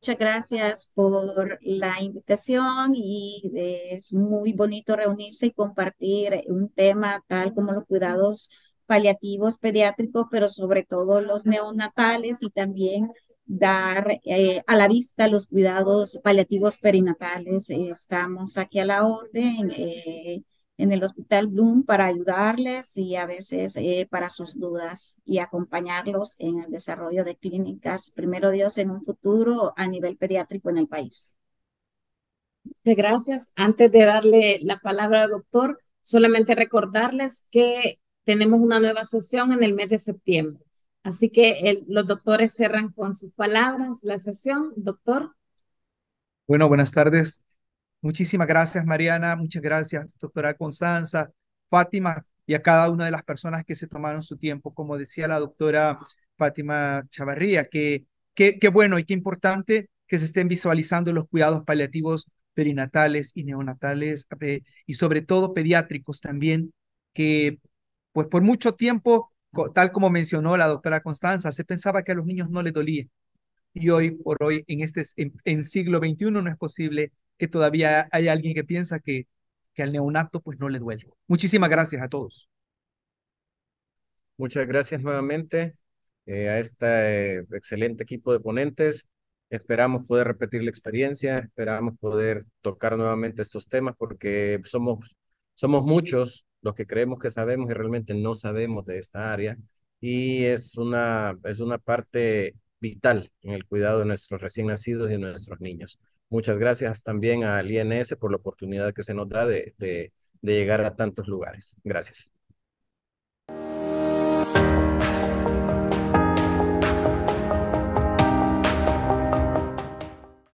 Muchas gracias por la invitación y es muy bonito reunirse y compartir un tema tal como los cuidados paliativos pediátricos, pero sobre todo los neonatales y también dar eh, a la vista los cuidados paliativos perinatales. estamos aquí a la orden. Eh, en el Hospital Bloom para ayudarles y a veces eh, para sus dudas y acompañarlos en el desarrollo de clínicas, primero Dios, en un futuro a nivel pediátrico en el país. Muchas gracias. Antes de darle la palabra al doctor, solamente recordarles que tenemos una nueva sesión en el mes de septiembre. Así que los doctores cerran con sus palabras la sesión. Doctor. Bueno, buenas tardes. Muchísimas gracias, Mariana. Muchas gracias, doctora Constanza, Fátima y a cada una de las personas que se tomaron su tiempo, como decía la doctora Fátima Chavarría, que, qué bueno y qué importante que se estén visualizando los cuidados paliativos perinatales y neonatales eh, y sobre todo pediátricos también, que pues por mucho tiempo, tal como mencionó la doctora Constanza, se pensaba que a los niños no les dolía. Y hoy por hoy, en este en siglo XXI, no es posible que todavía hay alguien que piensa que, que al neonato pues no le duele. Muchísimas gracias a todos. Muchas gracias nuevamente eh, a este eh, excelente equipo de ponentes. Esperamos poder repetir la experiencia, esperamos poder tocar nuevamente estos temas porque somos, somos muchos los que creemos que sabemos y realmente no sabemos de esta área y es una, es una parte vital en el cuidado de nuestros recién nacidos y nuestros niños. Muchas gracias también al INS por la oportunidad que se nos da de, llegar a tantos lugares. Gracias.